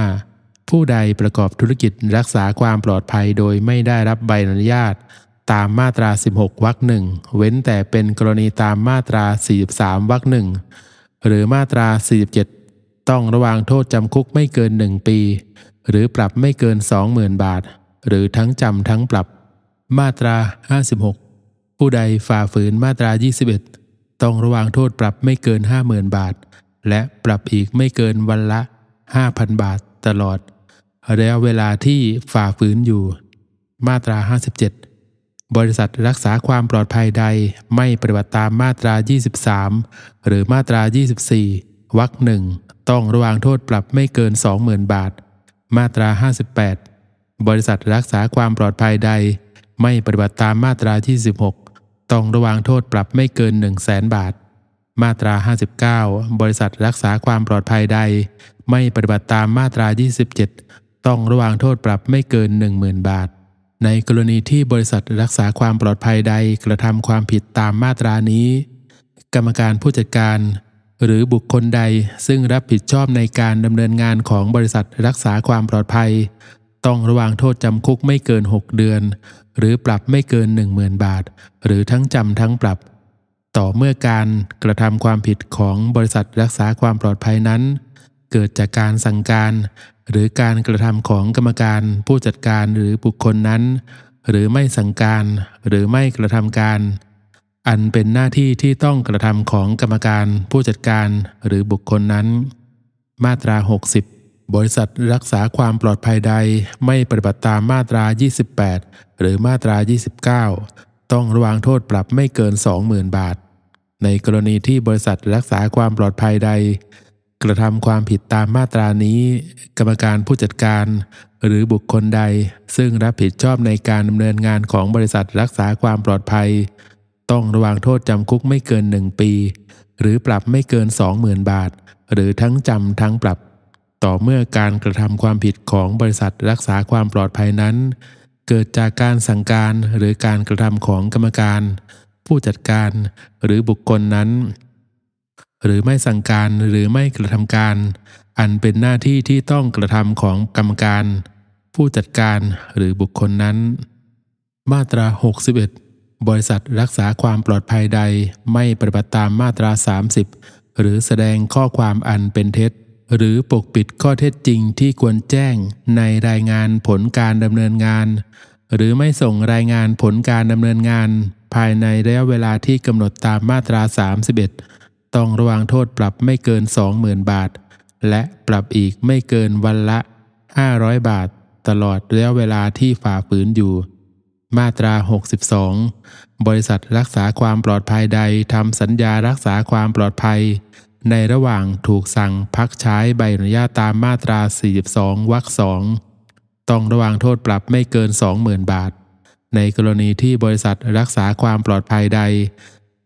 55 ผู้ใดประกอบธุรกิจรักษาความปลอดภัยโดยไม่ได้รับใบอนุญาตตามมาตรา 16วรรคหนึ่งเว้นแต่เป็นกรณีตามมาตรา 43วรรคหนึ่งหรือมาตรา 47 ต้องระวางโทษจำคุกไม่เกิน 1 ปี หรือปรับไม่เกิน 20,000 บาท หรือทั้งจำทั้งปรับ มาตรา 56ผู้ใดฝ่าฝืนมาตรา 21 ต้องระวางโทษปรับไม่เกิน 50,000 บาท และปรับอีกไม่เกินวันละ 5,000 บาท ตลอด ระยะเวลาที่ฝ่าฝืนอยู่ มาตรา 57 บริษัทรักษาความปลอดภัยใดไม่ปฏิบัติตามมาตรา 23 หรือมาตรา 24วรรคหนึ่งต้องระวางโทษปรับไม่เกิน 20,000บาท มาตรา 58 บริษัทรักษาความปลอดภัยใดไม่ปฏิบัติตามมาตรา26ต้องระวางโทษปรับไม่เกิน 1 0 0 0 0แสนบาท มาตรา59บริษัทรักษาความปลอดภัยใด ไม่ปฏิบัติตามมาตรา 27 ต้องระวางโทษปรับไม่เกิน 10,000 บาท ในกรณีที่บริษัทรักษาความปลอดภัยใดกระทำความผิดตามมาตรานี้ กรรมการผู้จัดการหรือบุคคลใดซึ่งรับผิดชอบในการดำเนินงานของบริษัทรักษาความปลอดภัย ต้องระวางโทษจำคุกไม่เกิน 6 เดือนหรือปรับไม่เกิน 10,000 บาท หรือทั้งจำทั้งปรับ ต่อเมื่อการกระทำความผิดของบริษัทรักษาความปลอดภัยนั้น เกิดจากการสั่งการ หรือการกระทำของกรรมการ ผู้จัดการหรือบุคคลนั้น หรือไม่สั่งการหรือไม่กระทำการ อันเป็นหน้าที่ที่ต้องกระทำของกรรมการ ผู้จัดการหรือบุคคลนั้น มาตรา60บริษัทรักษาความปลอดภัยใดไม่ปฏิบัติตามมาตรา 28 หรือมาตรา 29 ต้องระวางโทษปรับไม่เกิน 20,000บาท ในกรณีที่บริษัทรักษาความปลอดภัยใด กระทำความผิดตามมาตรานี้ กรรมการผู้จัดการ หรือบุคคลใดซึ่งรับผิดชอบในการดำเนินงานของบริษัทรักษาความปลอดภัย ต้องระวางโทษจำคุกไม่เกิน 1 ปี หรือปรับไม่เกิน 20,000 บาท หรือทั้งจำทั้งปรับต่อเมื่อการกระทำความผิดของบริษัทรักษาความปลอดภัยนั้น เกิดจากการสั่งการหรือการกระทำของกรรมการ ผู้จัดการหรือบุคคลนั้น หรือไม่สั่งการหรือไม่กระทำการ อันเป็นหน้าที่ที่ต้องกระทำของกรรมการ ผู้จัดการหรือบุคคลนั้น มาตรา 61 บริษัทรักษาความปลอดภัยใด ไม่ปฏิบัติตามมาตรา 30 หรือแสดงข้อความอันเป็นเท็จหรือปกปิดข้อเท็จจริงที่ควรแจ้งในรายงานผลการดำเนินงาน หรือไม่ส่งรายงานผลการดำเนินงาน ภายในระยะเวลาที่กำหนดตามมาตรา 31 ต้องระวังโทษปรับไม่เกิน 20,000 บาท และปรับอีกไม่เกินวันละ 500 บาท ตลอดระยะเวลาที่ฝ่าฝืนอยู่ มาตรา 62 บริษัทรักษาความปลอดภัยใดทำสัญญารักษาความปลอดภัยในระหว่างถูกสั่งพักใช้ใบอนุญาตตามมาตรา 42 วรรคสองต้องระวังโทษปรับไม่เกิน 20,000 บาท ในกรณีที่บริษัทรักษาความปลอดภัยใด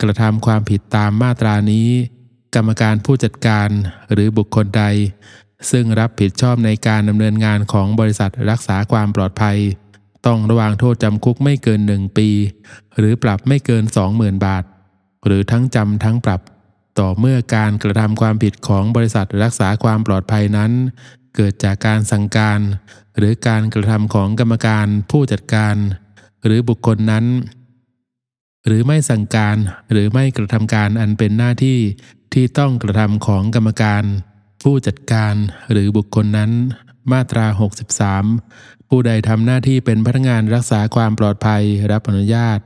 กระทำความผิดตามมาตรานี้ กรรมการผู้จัดการหรือบุคคลใด ซึ่งรับผิดชอบในการดำเนินงานของบริษัทรักษาความปลอดภัย ต้องระวังโทษจำคุกไม่เกิน 1 ปีหรือปรับไม่เกิน 20,000 บาท หรือทั้งจำทั้งปรับต่อเมื่อการกระทำความผิดของบริษัทรักษาความปลอดภัยนั้น เกิดจากการสั่งการ หรือการกระทำของกรรมการผู้จัดการ หรือบุคคลนั้น หรือไม่สั่งการหรือไม่กระทำการอันเป็นหน้าที่ที่ต้องกระทำของกรรมการ ผู้จัดการหรือบุคคลนั้น มาตรา 63 ผู้ใดทำหน้าที่เป็นพนักงานรักษาความปลอดภัยรับอนุญาต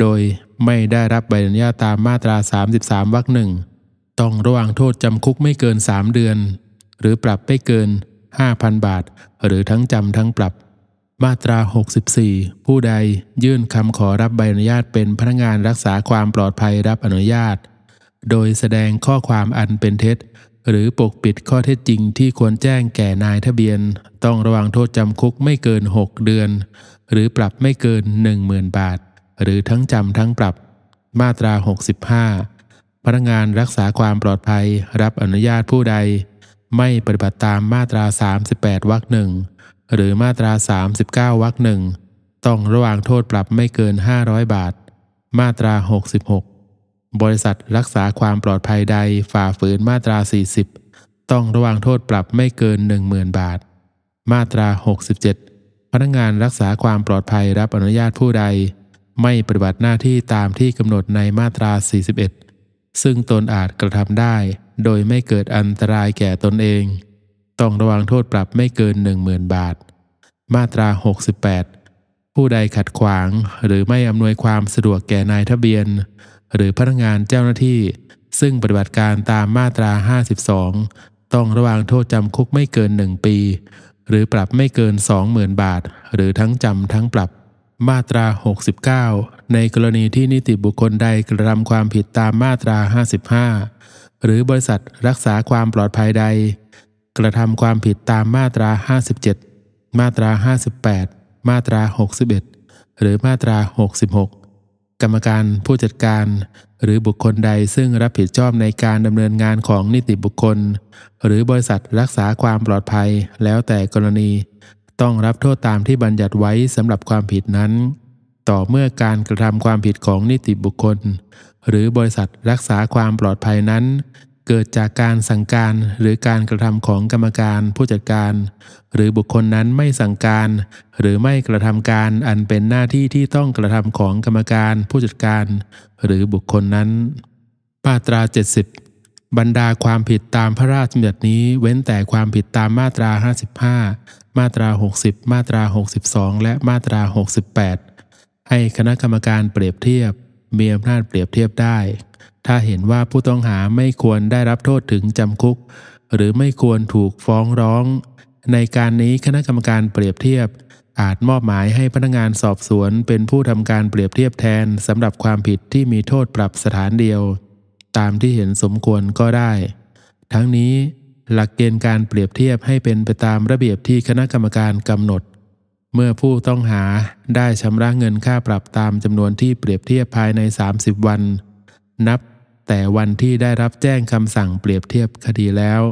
โดยไม่ได้รับใบอนุญาตตามมาตรา 33วรรคหนึ่ง ต้องระวังโทษจำคุกไม่เกิน 3 เดือน หรือปรับไม่เกิน 5,000 บาท หรือทั้งจำทั้งปรับ มาตรา 64 ผู้ใดยื่นคำขอรับใบอนุญาตเป็นพนักงานรักษาความปลอดภัยรับอนุญาต โดยแสดงข้อความอันเป็นเท็จ หรือปกปิดข้อเท็จจริง ที่ควรแจ้งแก่นายทะเบียน ต้องระวังโทษจำคุกไม่เกิน 6 เดือน หรือปรับไม่เกิน 10,000 บาทหรือทั้งจำทั้งปรับ มาตรา 65 พนักงานรักษาความปลอดภัยรับอนุญาตผู้ใด ไม่ปฏิบัติตามมาตรา 38วรรคหนึ่งหรือมาตรา 39วรรคหนึ่งต้องระวางโทษปรับไม่เกิน 500 บาท มาตรา 66 บริษัทรักษาความปลอดภัยใดฝ่าฝืนมาตรา 40 ต้องระวางโทษปรับไม่เกิน 10,000 บาท มาตรา 67 พนักงานรักษาความปลอดภัยรับอนุญาตผู้ใดไม่ปฏิบัติหน้าที่ตามที่กำหนดในมาตรา 41 ซึ่งตนอาจกระทำได้โดยไม่เกิดอันตรายแก่ตนเอง ต้องระวังโทษปรับไม่เกิน10,000บาท มาตรา 68 ผู้ใดขัดขวางหรือไม่อำนวยความสะดวกแก่นายทะเบียน หรือพนักงานเจ้าหน้าที่ ซึ่งปฏิบัติการตามมาตรา 52 ต้องระวังโทษจำคุกไม่เกิน1ปีหรือปรับไม่เกิน20,000บาท หรือทั้งจำทั้งปรับมาตรา 69 ในกรณีที่นิติบุคคลใดกระทำความผิดตามมาตรา 55 หรือบริษัทรักษาความปลอดภัยใด กระทำความผิดตามมาตรา 57 มาตรา 58 มาตรา 61 หรือมาตรา 66 กรรมการผู้จัดการ หรือบุคคลใดซึ่งรับผิดชอบในการดำเนินงานของนิติบุคคล หรือบริษัทรักษาความปลอดภัย แล้วแต่กรณีต้องรับโทษตามที่บัญญัติไว้สำหรับความผิดนั้น ต่อเมื่อการกระทำความผิดของนิติบุคคล หรือบริษัทรักษาความปลอดภัยนั้น เกิดจากการสั่งการหรือการกระทำของกรรมการ ผู้จัดการ หรือบุคคลนั้นไม่สั่งการหรือไม่กระทำการอันเป็นหน้าที่ที่ต้องกระทำของกรรมการ ผู้จัดการ หรือบุคคลนั้นมาตรา70บรรดาความผิดตามพระราชบัญญัตินี้เว้นแต่ความผิดตามมาตรา 55 มาตรา 60 มาตรา 62 และมาตรา 68 ให้คณะกรรมการเปรียบเทียบมีอำนาจเปรียบเทียบได้ ถ้าเห็นว่าผู้ต้องหาไม่ควรได้รับโทษถึงจำคุก หรือไม่ควรถูกฟ้องร้อง ในการนี้คณะกรรมการเปรียบเทียบ อาจมอบหมายให้พนักงานสอบสวน เป็นผู้ทำการเปรียบเทียบแทนสำหรับความผิดที่มีโทษปรับสถานเดียวตามที่เห็นสมควรก็ได้ ทั้งนี้หลักเกณฑ์การเปรียบเทียบให้เป็นไปตามระเบียบที่คณะกรรมการกำหนด เมื่อผู้ต้องหาได้ชำระเงินค่าปรับตามจำนวนที่เปรียบเทียบภายใน 30 วัน นับแต่วันที่ได้รับแจ้งคำสั่งเปรียบเทียบคดีแล้ว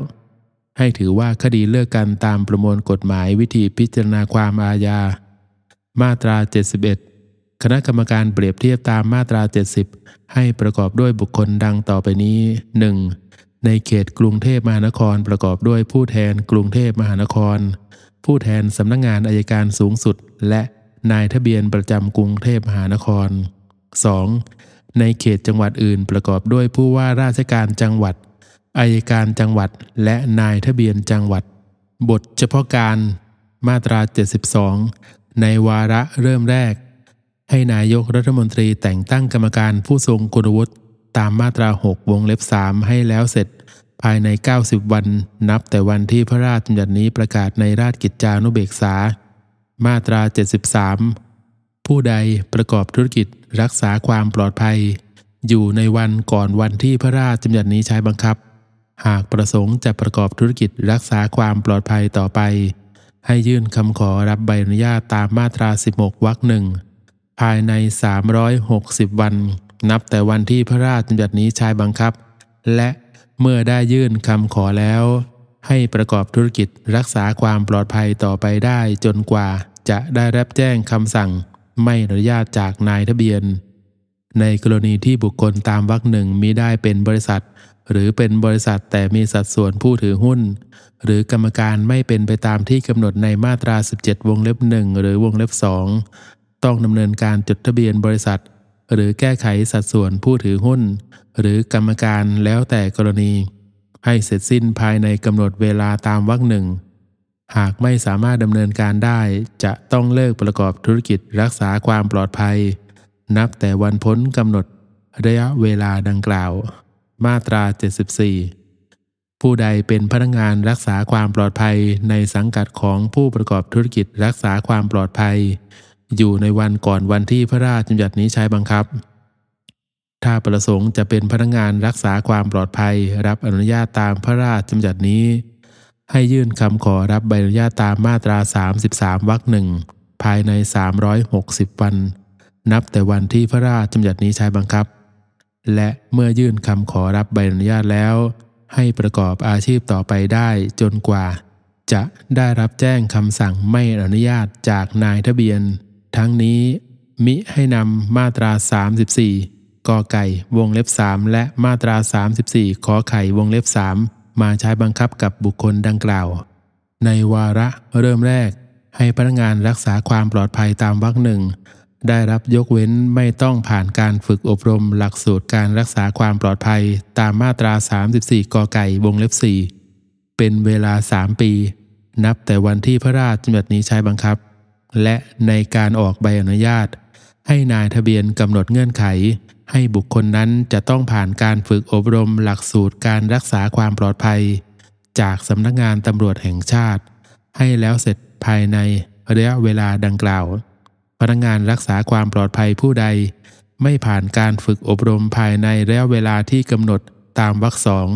ให้ถือว่าคดีเลิกกันตามประมวลกฎหมายวิธีพิจารณาความอาญา มาตรา 71คณะกรรมการเปรียบเทียบตามมาตรา 70 ให้ประกอบด้วยบุคคลดังต่อไปนี้ 1. ในเขตกรุงเทพมหานครประกอบด้วยผู้แทนกรุงเทพมหานคร ผู้แทนสำนักงงานอายการสูงสุดและนายทะเบียนประจำ กรุงเทพมหานคร 2. ในเขตจังหวัดอื่น ประกอบด้วยผู้ว่าราชการจังหวัดอายการจังหวัดและนายทะเบียนจังหวัด บทเฉพาะการมาตรา 72 ในวาระเริ่มแรกให้นายกรัฐมนตรีแต่งตั้งกรรมการผู้ทรงคุณวุฒิตามมาตรา 6 วงเล็บ 3 ให้แล้วเสร็จ ภายใน 90 วัน นับแต่วันที่พระราชบัญญัตินี้ประกาศในราชกิจจานุเบกษา มาตรา 73 ผู้ใดประกอบธุรกิจรักษาความปลอดภัย อยู่ในวันก่อนวันที่พระราชบัญญัตินี้ใช้บังคับ หากประสงค์จะประกอบธุรกิจรักษาความปลอดภัยต่อไป ให้ยื่นคำขอรับใบอนุญาตตามมาตรา 16 วรรคหนึ่งภายใน 360 วันนับแต่วันที่พระราชบัญญัตินี้ใช้บังคับ และเมื่อได้ยื่นคำขอแล้ว ให้ประกอบธุรกิจรักษาความปลอดภัยต่อไปได้จนกว่าจะได้รับแจ้งคำสั่ง ไม่อนุญาตจากนายทะเบียน ในกรณีที่บุคคลตามวรรคหนึ่งมิได้เป็นบริษัท หรือเป็นบริษัทแต่มีสัดส่วนผู้ถือหุ้น หรือกรรมการไม่เป็นไปตามที่กำหนดในมาตรา 17 วงเล็บ1หรือวงเล็บ2ต้องดำเนินการจดทะเบียนบริษัท หรือแก้ไขสัดส่วนผู้ถือหุ้น หรือกรรมการแล้วแต่กรณี ให้เสร็จสิ้นภายในกำหนดเวลาตามวรรคหนึ่ง หากไม่สามารถดำเนินการได้จะต้องเลิกประกอบธุรกิจรักษาความปลอดภัย นับแต่วันพ้นกำหนด ระยะเวลาดังกล่าว มาตรา 74 ผู้ใดเป็นพนักงงานรักษาความปลอดภัย ในสังกัดของผู้ประกอบธุรกิจรักษาความปลอดภัยอยู่ในวันก่อนวันที่พระราชบัญญัตินี้ใช้บังคับ ถ้าประสงค์จะเป็นพนักงงานรักษาความปลอดภัยรับอนุญาตตามพระราชบัญญัตินี้ ให้ยื่นคำขอรับใบอนุญาตตามมาตรา 33วรรคหนึ่งภายใน 360 วัน นับแต่วันที่พระราชบัญญัตินี้ใช้บังคับ และเมื่อยื่นคำขอรับใบอนุญาตแล้ว ให้ประกอบอาชีพต่อไปได้จนกว่า จะได้รับแจ้งคำสั่งไม่อนุญาตจากนายทะเบียนทั้งนี้มิให้นำมาตรา 34กอไก่ วงเล็บ 3 และมาตรา 34ขอไข่วงเล็บ3 มาใช้บังคับกับบุคคลดังกล่าว ในวาระเริ่มแรกให้พนักงานรักษาความปลอดภัยตามวรรคหนึ่ง ได้รับยกเว้นไม่ต้องผ่านการฝึกอบรมหลักสูตรการรักษาความปลอดภัยตามมาตรา 34กอไก่วงเล็บ 4 เป็นเวลา 3 ปี นับแต่วันที่พระราชบัญญัตินี้ใช้บังคับและในการออกใบอนุญาต ให้นายทะเบียนกำหนดเงื่อนไข ให้บุคคลนั้นจะต้องผ่านการฝึกอบรมหลักสูตรการรักษาความปลอดภัย จากสำนักงานตำรวจแห่งชาติ ให้แล้วเสร็จภายในระยะเวลาดังกล่าว พนักงานรักษาความปลอดภัยผู้ใด ไม่ผ่านการฝึกอบรมภายในระยะเวลาที่กำหนดตามวรรคสอง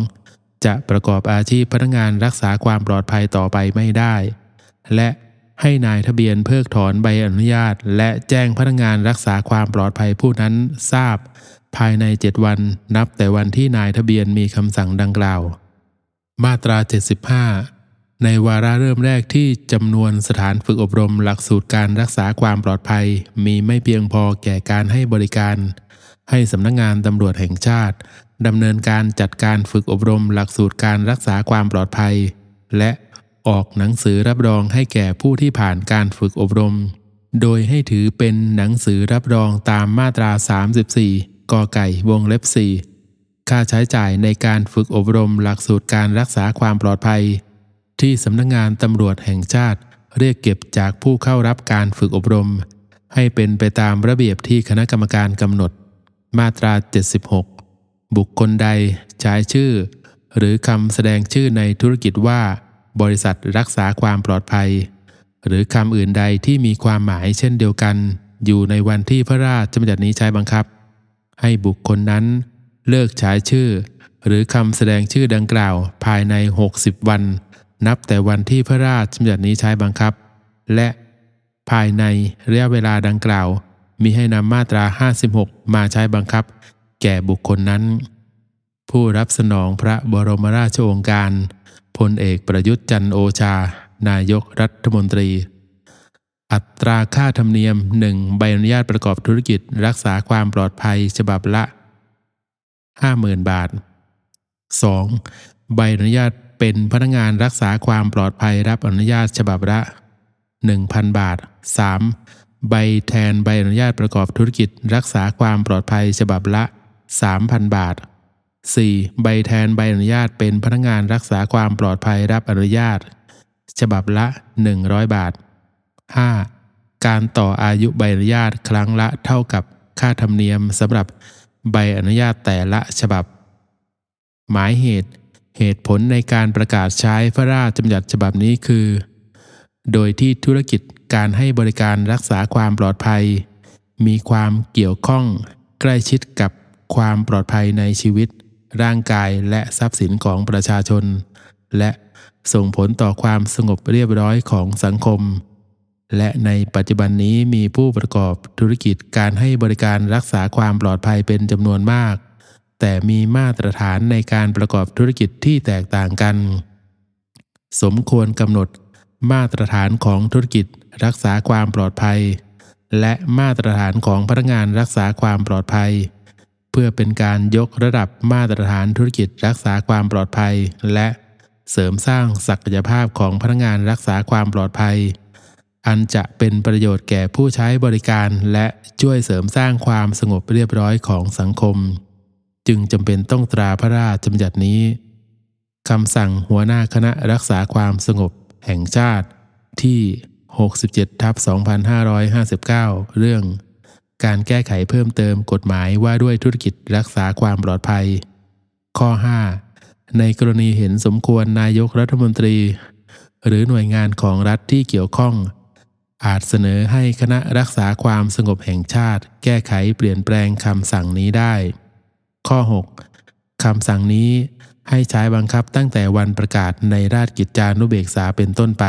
จะประกอบอาชีพพนักงานรักษาความปลอดภัยต่อไปไม่ได้ และให้ นายทะเบียนเพิกถอนใบอนุญาต และแจ้งพนักงานรักษาความปลอดภัยผู้นั้นทราบ ภายใน 7 วัน นับแต่วันที่นายทะเบียนมีคำสั่งดังกล่าว มาตรา75 ในวาระเริ่มแรกที่จำนวนสถานฝึกอบรมหลักสูตรการรักษาความปลอดภัย มีไม่เพียงพอแก่การให้บริการ ให้สำนักงงานตำรวจแห่งชาติ ดำเนินการจัดการฝึกอบรมหลักสูตรการรักษาความปลอดภัย และออกหนังสือรับรองให้แก่ผู้ที่ผ่านการฝึกอบรม โดยให้ถือเป็นหนังสือรับรองตามมาตรา 34กอไก่วงเล็บ 4 ค่าใช้จ่ายในการฝึกอบรมหลักสูตรการรักษาความปลอดภัย ที่สำนักงงานตำรวจแห่งชาติเรียกเก็บจากผู้เข้ารับการฝึกอบรม ให้เป็นไปตามระเบียบที่คณะกรรมการกำหนด มาตรา 76 บุคคลใดใช้ชื่อ หรือคำแสดงชื่อในธุรกิจว่าบริษัทรักษาความปลอดภัย หรือคำอื่นใดที่มีความหมายเช่นเดียวกัน อยู่ในวันที่พระราชบัญญัตินี้ใช้บังคับ ให้บุคคลนั้นเลิกใช้ชื่อหรือคำแสดงชื่อดังกล่าวภายใน 60 วันนับแต่วันที่พระราชบัญญัตินี้ใช้บังคับ และภายในระยะเวลาดังกล่าวมีให้นำมาตรา 56 มาใช้บังคับ แก่บุคคลนั้น ผู้รับสนองพระบรมราชโองการพลเอกประยุทธ์จันโอชา นายกรัฐมนตรี อัตราค่าธรรมเนียม 1 ใบอนุญาตประกอบธุรกิจรักษาความปลอดภัยฉบับละ 50,000 บาท 2. ใบอนุญาตเป็นพนักงานรักษาความปลอดภัยรับอนุญาตฉบับละ 1,000 บาท 3. ใบแทนใบอนุญาตประกอบธุรกิจรักษาความปลอดภัย ฉบับละ 3,000 บาท 4. ใบแทนใบอนุญาตเป็นพนักงานรักษาความปลอดภัยรับอนุญาต ฉบับละ 100 บาท 5. การต่ออายุใบอนุญาตครั้งละเท่ากับค่าธรรมเนียมสำหรับใบอนุญาตแต่ละฉบับ หมายเหตุ เหตุผลในการประกาศใช้พระราชบัญญัติฉบับนี้คือ โดยที่ธุรกิจการให้บริการรักษาความปลอดภัย มีความเกี่ยวข้องใกล้ชิดกับความปลอดภัยในชีวิตร่างกายและทรัพย์สินของประชาชน และส่งผลต่อความสงบเรียบร้อยของสังคม และในปัจจุบันนี้มีผู้ประกอบธุรกิจการให้บริการรักษาความปลอดภัยเป็นจำนวนมาก แต่มีมาตรฐานในการประกอบธุรกิจที่แตกต่างกัน สมควรกำหนดมาตรฐานของธุรกิจรักษาความปลอดภัย และมาตรฐานของพนักงานรักษาความปลอดภัยพื่อเป็นการยกระดับมาตรฐานธุรกิจรักษาความปลอดภัย และเสริมสร้างศักยภาพของพนักงานรักษาความปลอดภัย อันจะเป็นประโยชน์แก่ผู้ใช้บริการและช่วยเสริมสร้างความสงบเรียบร้อยของสังคม จึงจำเป็นต้องตราพระราชบัญญัตินี้คำสั่งหัวหน้าคณะรักษาความสงบแห่งชาติ ที่ 67ทับ2559 เรื่องการแก้ไขเพิ่มเติมกฎหมายว่าด้วยธุรกิจรักษาความปลอดภัย ข้อ 5 ในกรณีเห็นสมควรนายกรัฐมนตรี หรือหน่วยงานของรัฐที่เกี่ยวข้อง อาจเสนอให้คณะรักษาความสงบแห่งชาติแก้ไขเปลี่ยนแปลงคำสั่งนี้ได้ ข้อ 6 คำสั่งนี้ให้ใช้บังคับตั้งแต่วันประกาศในราชกิจจานุเบกษาเป็นต้นไป